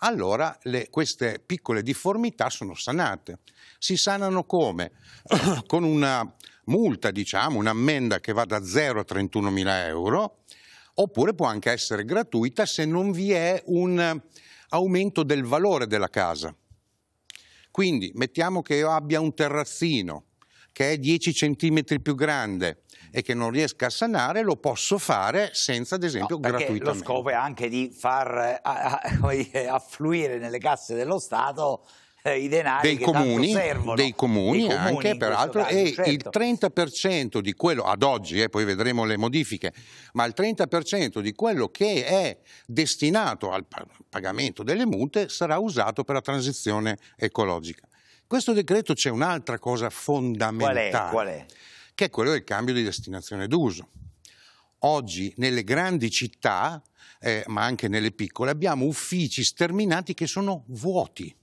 allora le, queste piccole difformità sono sanate. Si sanano come? Con una multa, diciamo, un'ammenda che va da 0 a 31 mila euro, oppure può anche essere gratuita se non vi è un aumento del valore della casa. Quindi mettiamo che io abbia un terrazzino che è 10 cm più grande, e che non riesca a sanare lo posso fare senza ad esempio no, gratuitamente. Lo scopo è anche di far eh, affluire nelle casse dello Stato eh, i denari dei comuni, servono, dei comuni, dei comuni anche peraltro caso, e certo. il 30% di quello ad oggi eh, poi vedremo le modifiche ma il 30% di quello che è destinato al pagamento delle multe sarà usato per la transizione ecologica questo decreto c'è un'altra cosa fondamentale qual è? Qual è? che è quello del cambio di destinazione d'uso. Oggi nelle grandi città, eh, ma anche nelle piccole, abbiamo uffici sterminati che sono vuoti.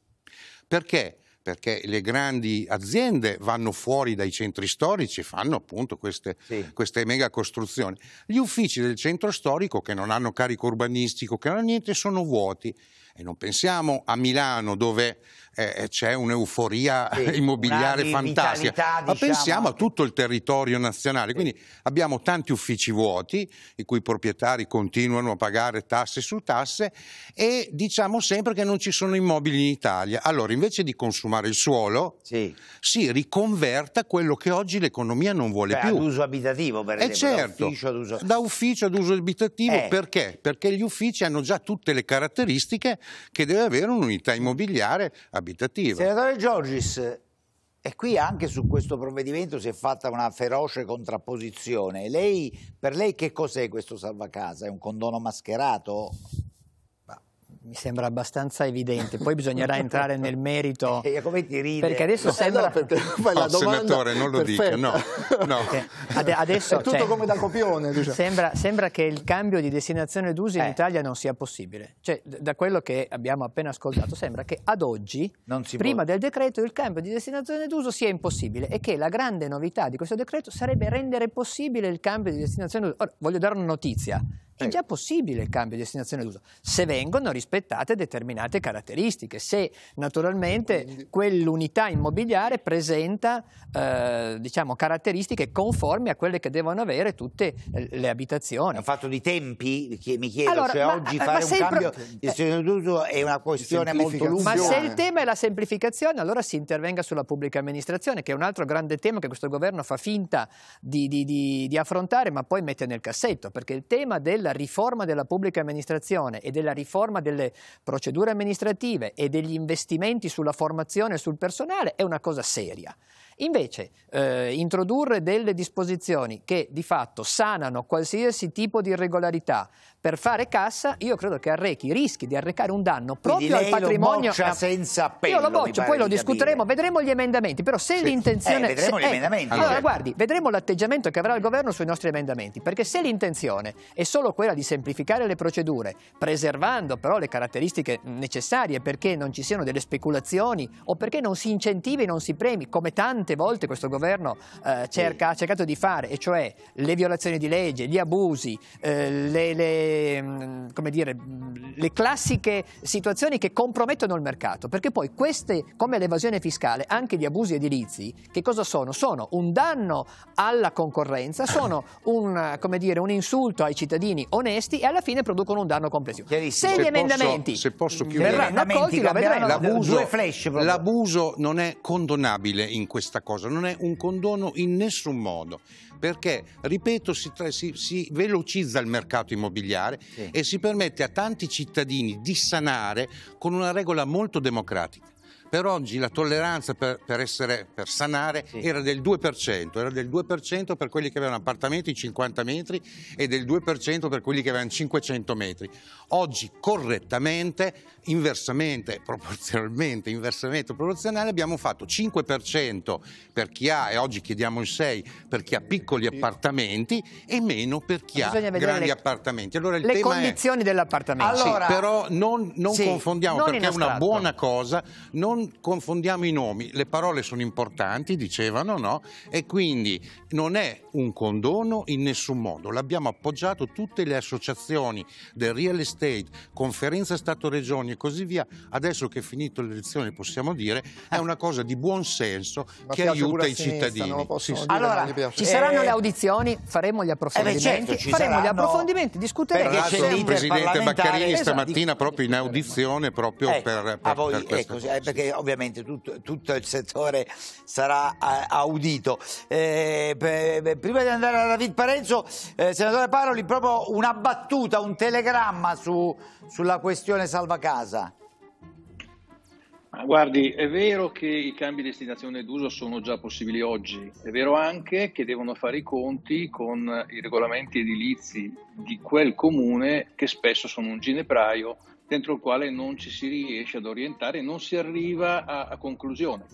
Perché? perché le grandi aziende vanno fuori dai centri storici e fanno appunto queste, sì. queste mega costruzioni. Gli uffici del centro storico che non hanno carico urbanistico, che non hanno niente, sono vuoti. E non pensiamo a Milano dove eh, eh, c'è un'euforia sì, immobiliare fantastica, diciamo, ma pensiamo a tutto il territorio nazionale. Quindi abbiamo tanti uffici vuoti, i cui proprietari continuano a pagare tasse su tasse e diciamo sempre che non ci sono immobili in Italia. Allora, invece di consumare il suolo, sì. si riconverta quello che oggi l'economia non vuole Beh, più. Ad uso abitativo, per eh, esempio, certo, da ufficio ad uso, da ufficio ad uso abitativo. Eh. Perché? Perché gli uffici hanno già tutte le caratteristiche che deve avere un'unità immobiliare eh, abitativa. Senatore Giorgis, e qui anche su questo provvedimento si è fatta una feroce contrapposizione. Lei, per lei che cos'è questo salvacasa? È un condono mascherato? mi sembra abbastanza evidente. Poi bisognerà entrare nel merito. E come ti ride? Perché adesso sembra... No, perché fai oh, la domanda senatore, non lo dica, no. no. Ad- adesso, È tutto cioè, come da copione. Diciamo. Sembra, sembra, che il cambio di destinazione d'uso in eh. Italia non sia possibile. Cioè, da quello che abbiamo appena ascoltato, sembra che ad oggi, prima può. del decreto, il cambio di destinazione d'uso sia impossibile e che la grande novità di questo decreto sarebbe rendere possibile il cambio di destinazione d'uso. Ora, voglio dare una notizia è già possibile il cambio di destinazione d'uso, se vengono rispettate determinate caratteristiche, se naturalmente quell'unità immobiliare presenta eh, diciamo, caratteristiche conformi a quelle che devono avere tutte eh, le abitazioni. È un fatto di tempi, mi chiedo, allora, cioè ma, oggi eh, ma fare un cambio eh, di destinazione d'uso è una questione molto lunga. Ma se il tema è la semplificazione, allora si intervenga sulla pubblica amministrazione, che è un altro grande tema che questo governo fa finta di, di, di, di affrontare, ma poi mette nel cassetto, perché il tema della della riforma della pubblica amministrazione e della riforma delle procedure amministrative e degli investimenti sulla formazione e sul personale è una cosa seria. Invece, eh, introdurre delle disposizioni che di fatto sanano qualsiasi tipo di irregolarità, per fare cassa, io credo che arrechi, rischi di arrecare un danno proprio al patrimonio. Lo senza appello, io lo boccio, poi lo discuteremo, capire. vedremo gli emendamenti, però se sì. l'intenzione... Eh, vedremo se, gli eh, emendamenti. Allora, certo. guardi, vedremo l'atteggiamento che avrà il governo sui nostri emendamenti, perché se l'intenzione è solo quella di semplificare le procedure, preservando però le caratteristiche necessarie perché non ci siano delle speculazioni o perché non si incentivi, e non si premi, come tante volte questo governo eh, cerca, sì. ha cercato di fare, e cioè le violazioni di legge, gli abusi, eh, le, le Ehm, come dire, le classiche situazioni che compromettono il mercato, perché poi queste, come l'evasione fiscale, anche gli abusi edilizi, che cosa sono? Sono un danno alla concorrenza, sono un, dire, un insulto ai cittadini onesti e alla fine producono un danno complessivo. Se gli emendamenti se posso chiudere, raccolti, lo vedremo. L'abuso, l'abuso non è condonabile in questa cosa, non è un condono in nessun modo perché, ripeto, si, si, si velocizza il mercato immobiliare sì. e si permette a tanti cittadini di sanare con una regola molto democratica per oggi la tolleranza per, per, essere, per sanare sì. era del 2%, era del 2% per quelli che avevano appartamenti di 50 metri e del 2% per quelli che avevano 500 metri. Oggi correttamente, inversamente, proporzionalmente, inversamente proporzionale, abbiamo fatto 5% per chi ha, e oggi chiediamo il 6% per chi ha piccoli appartamenti e meno per chi Bisogna ha grandi le, appartamenti. Allora, il le condizioni è... dell'appartamento. Allora, sì, però non, non sì, confondiamo, non perché è una buona cosa, non confondiamo i nomi. Le parole sono importanti, dicevano, no? E quindi non è un condono in nessun modo. L'abbiamo appoggiato tutte le associazioni del real estate state, conferenza Stato-Regioni e così via, adesso che è finito l'elezione possiamo dire, è una cosa di buon senso Ma che aiuta i cittadini. Sì, sì. Allora, ci saranno eh... le audizioni, faremo gli approfondimenti, eh beh, certo, faremo saranno... gli approfondimenti, discuteremo. Perché c'è il Presidente Baccarini esatto. stamattina proprio in audizione proprio ecco, per, per, a voi, per eh, questo. Ecco, eh, perché ovviamente tutto, tutto, il settore sarà audito. Per, prima di andare a David Parenzo, senatore Paroli, proprio una battuta, un telegramma su su, sulla questione salva casa? Guardi, è vero che i cambi di destinazione d'uso sono già possibili oggi, è vero anche che devono fare i conti con i regolamenti edilizi di quel comune che spesso sono un ginepraio dentro il quale non ci si riesce ad orientare, e non si arriva a, a conclusione.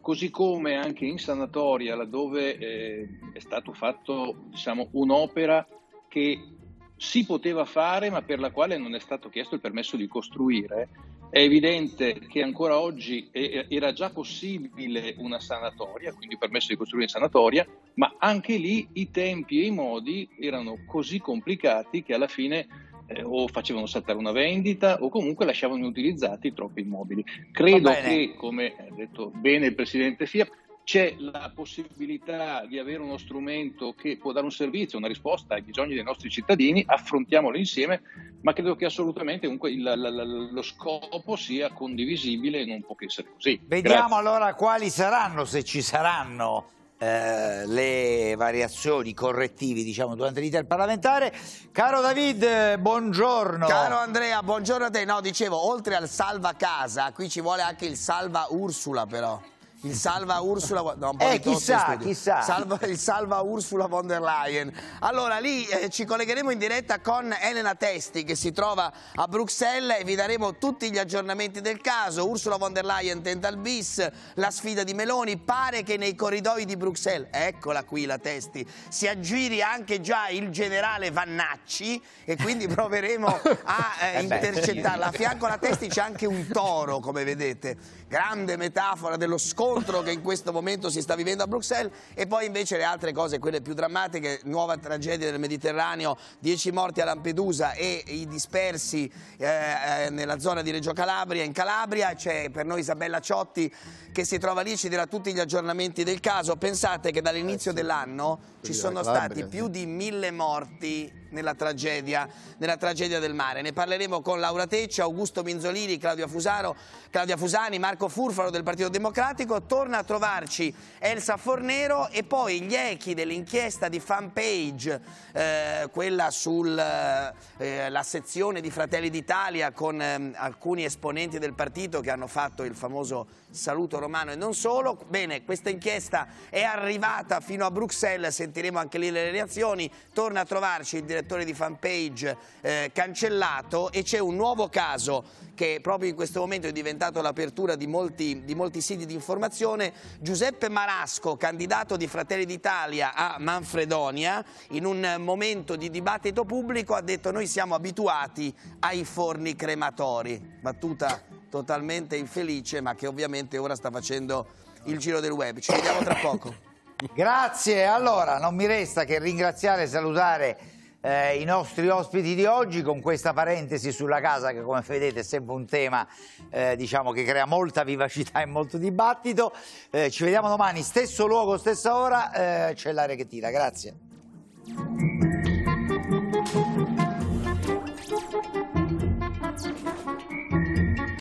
Così come anche in sanatoria, laddove eh, è stato fatto diciamo, un'opera che si poteva fare ma per la quale non è stato chiesto il permesso di costruire, è evidente che ancora oggi era già possibile una sanatoria, quindi il permesso di costruire in sanatoria, ma anche lì i tempi e i modi erano così complicati che alla fine eh, o facevano saltare una vendita o comunque lasciavano inutilizzati troppi immobili. Credo che, come ha detto bene il Presidente Fiat, c'è la possibilità di avere uno strumento che può dare un servizio, una risposta ai bisogni dei nostri cittadini, affrontiamolo insieme, ma credo che assolutamente comunque il, la, la, lo scopo sia condivisibile e non può che essere così. Vediamo Grazie. allora quali saranno, se ci saranno. Eh, le variazioni correttivi diciamo durante l'iter parlamentare caro David buongiorno caro Andrea buongiorno a te no dicevo oltre al salva casa qui ci vuole anche il salva Ursula però il salva Ursula no, eh, chissà, chissà. Salva, il salva Ursula von der Leyen allora lì eh, ci collegheremo in diretta con Elena Testi che si trova a Bruxelles e vi daremo tutti gli aggiornamenti del caso Ursula von der Leyen tenta il bis la sfida di Meloni pare che nei corridoi di Bruxelles eccola qui la Testi si aggiri anche già il generale Vannacci e quindi proveremo a eh, eh intercettarla a fianco alla Testi c'è anche un toro come vedete grande metafora dello scontro scontro che in questo momento si sta vivendo a Bruxelles e poi invece le altre cose, quelle più drammatiche, nuova tragedia del Mediterraneo, 10 morti a Lampedusa e i dispersi eh, eh, nella zona di Reggio Calabria, in Calabria, c'è per noi Isabella Ciotti che si trova lì, ci dirà tutti gli aggiornamenti del caso. Pensate che dall'inizio eh dell'anno ci sono stati più di mille morti nella tragedia, nella tragedia, del mare. Ne parleremo con Laura Teccia, Augusto Minzolini, Claudia, Fusaro, Claudia Fusani, Marco Furfaro del Partito Democratico. Torna a trovarci Elsa Fornero e poi gli echi dell'inchiesta di fanpage, eh, quella sulla eh, eh sezione di Fratelli d'Italia con eh, alcuni esponenti del partito che hanno fatto il famoso saluto romano e non solo. Bene, questa inchiesta è arrivata fino a Bruxelles, sentiremo anche lì le reazioni, torna a trovarci il direttore di fanpage eh, cancellato e c'è un nuovo caso che proprio in questo momento è diventato l'apertura di di molti siti di informazione, Giuseppe Marasco, candidato di Fratelli d'Italia a Manfredonia, in un momento di dibattito pubblico ha detto noi siamo abituati ai forni crematori. Battuta totalmente infelice ma che ovviamente ora sta facendo il giro del web. Ci vediamo tra poco. Grazie, allora non mi resta che ringraziare e salutare eh, i nostri ospiti di oggi con questa parentesi sulla casa che come vedete è sempre un tema eh, diciamo che crea molta vivacità e molto dibattito eh, ci vediamo domani stesso luogo stessa ora eh, c'è l'aria che tira grazie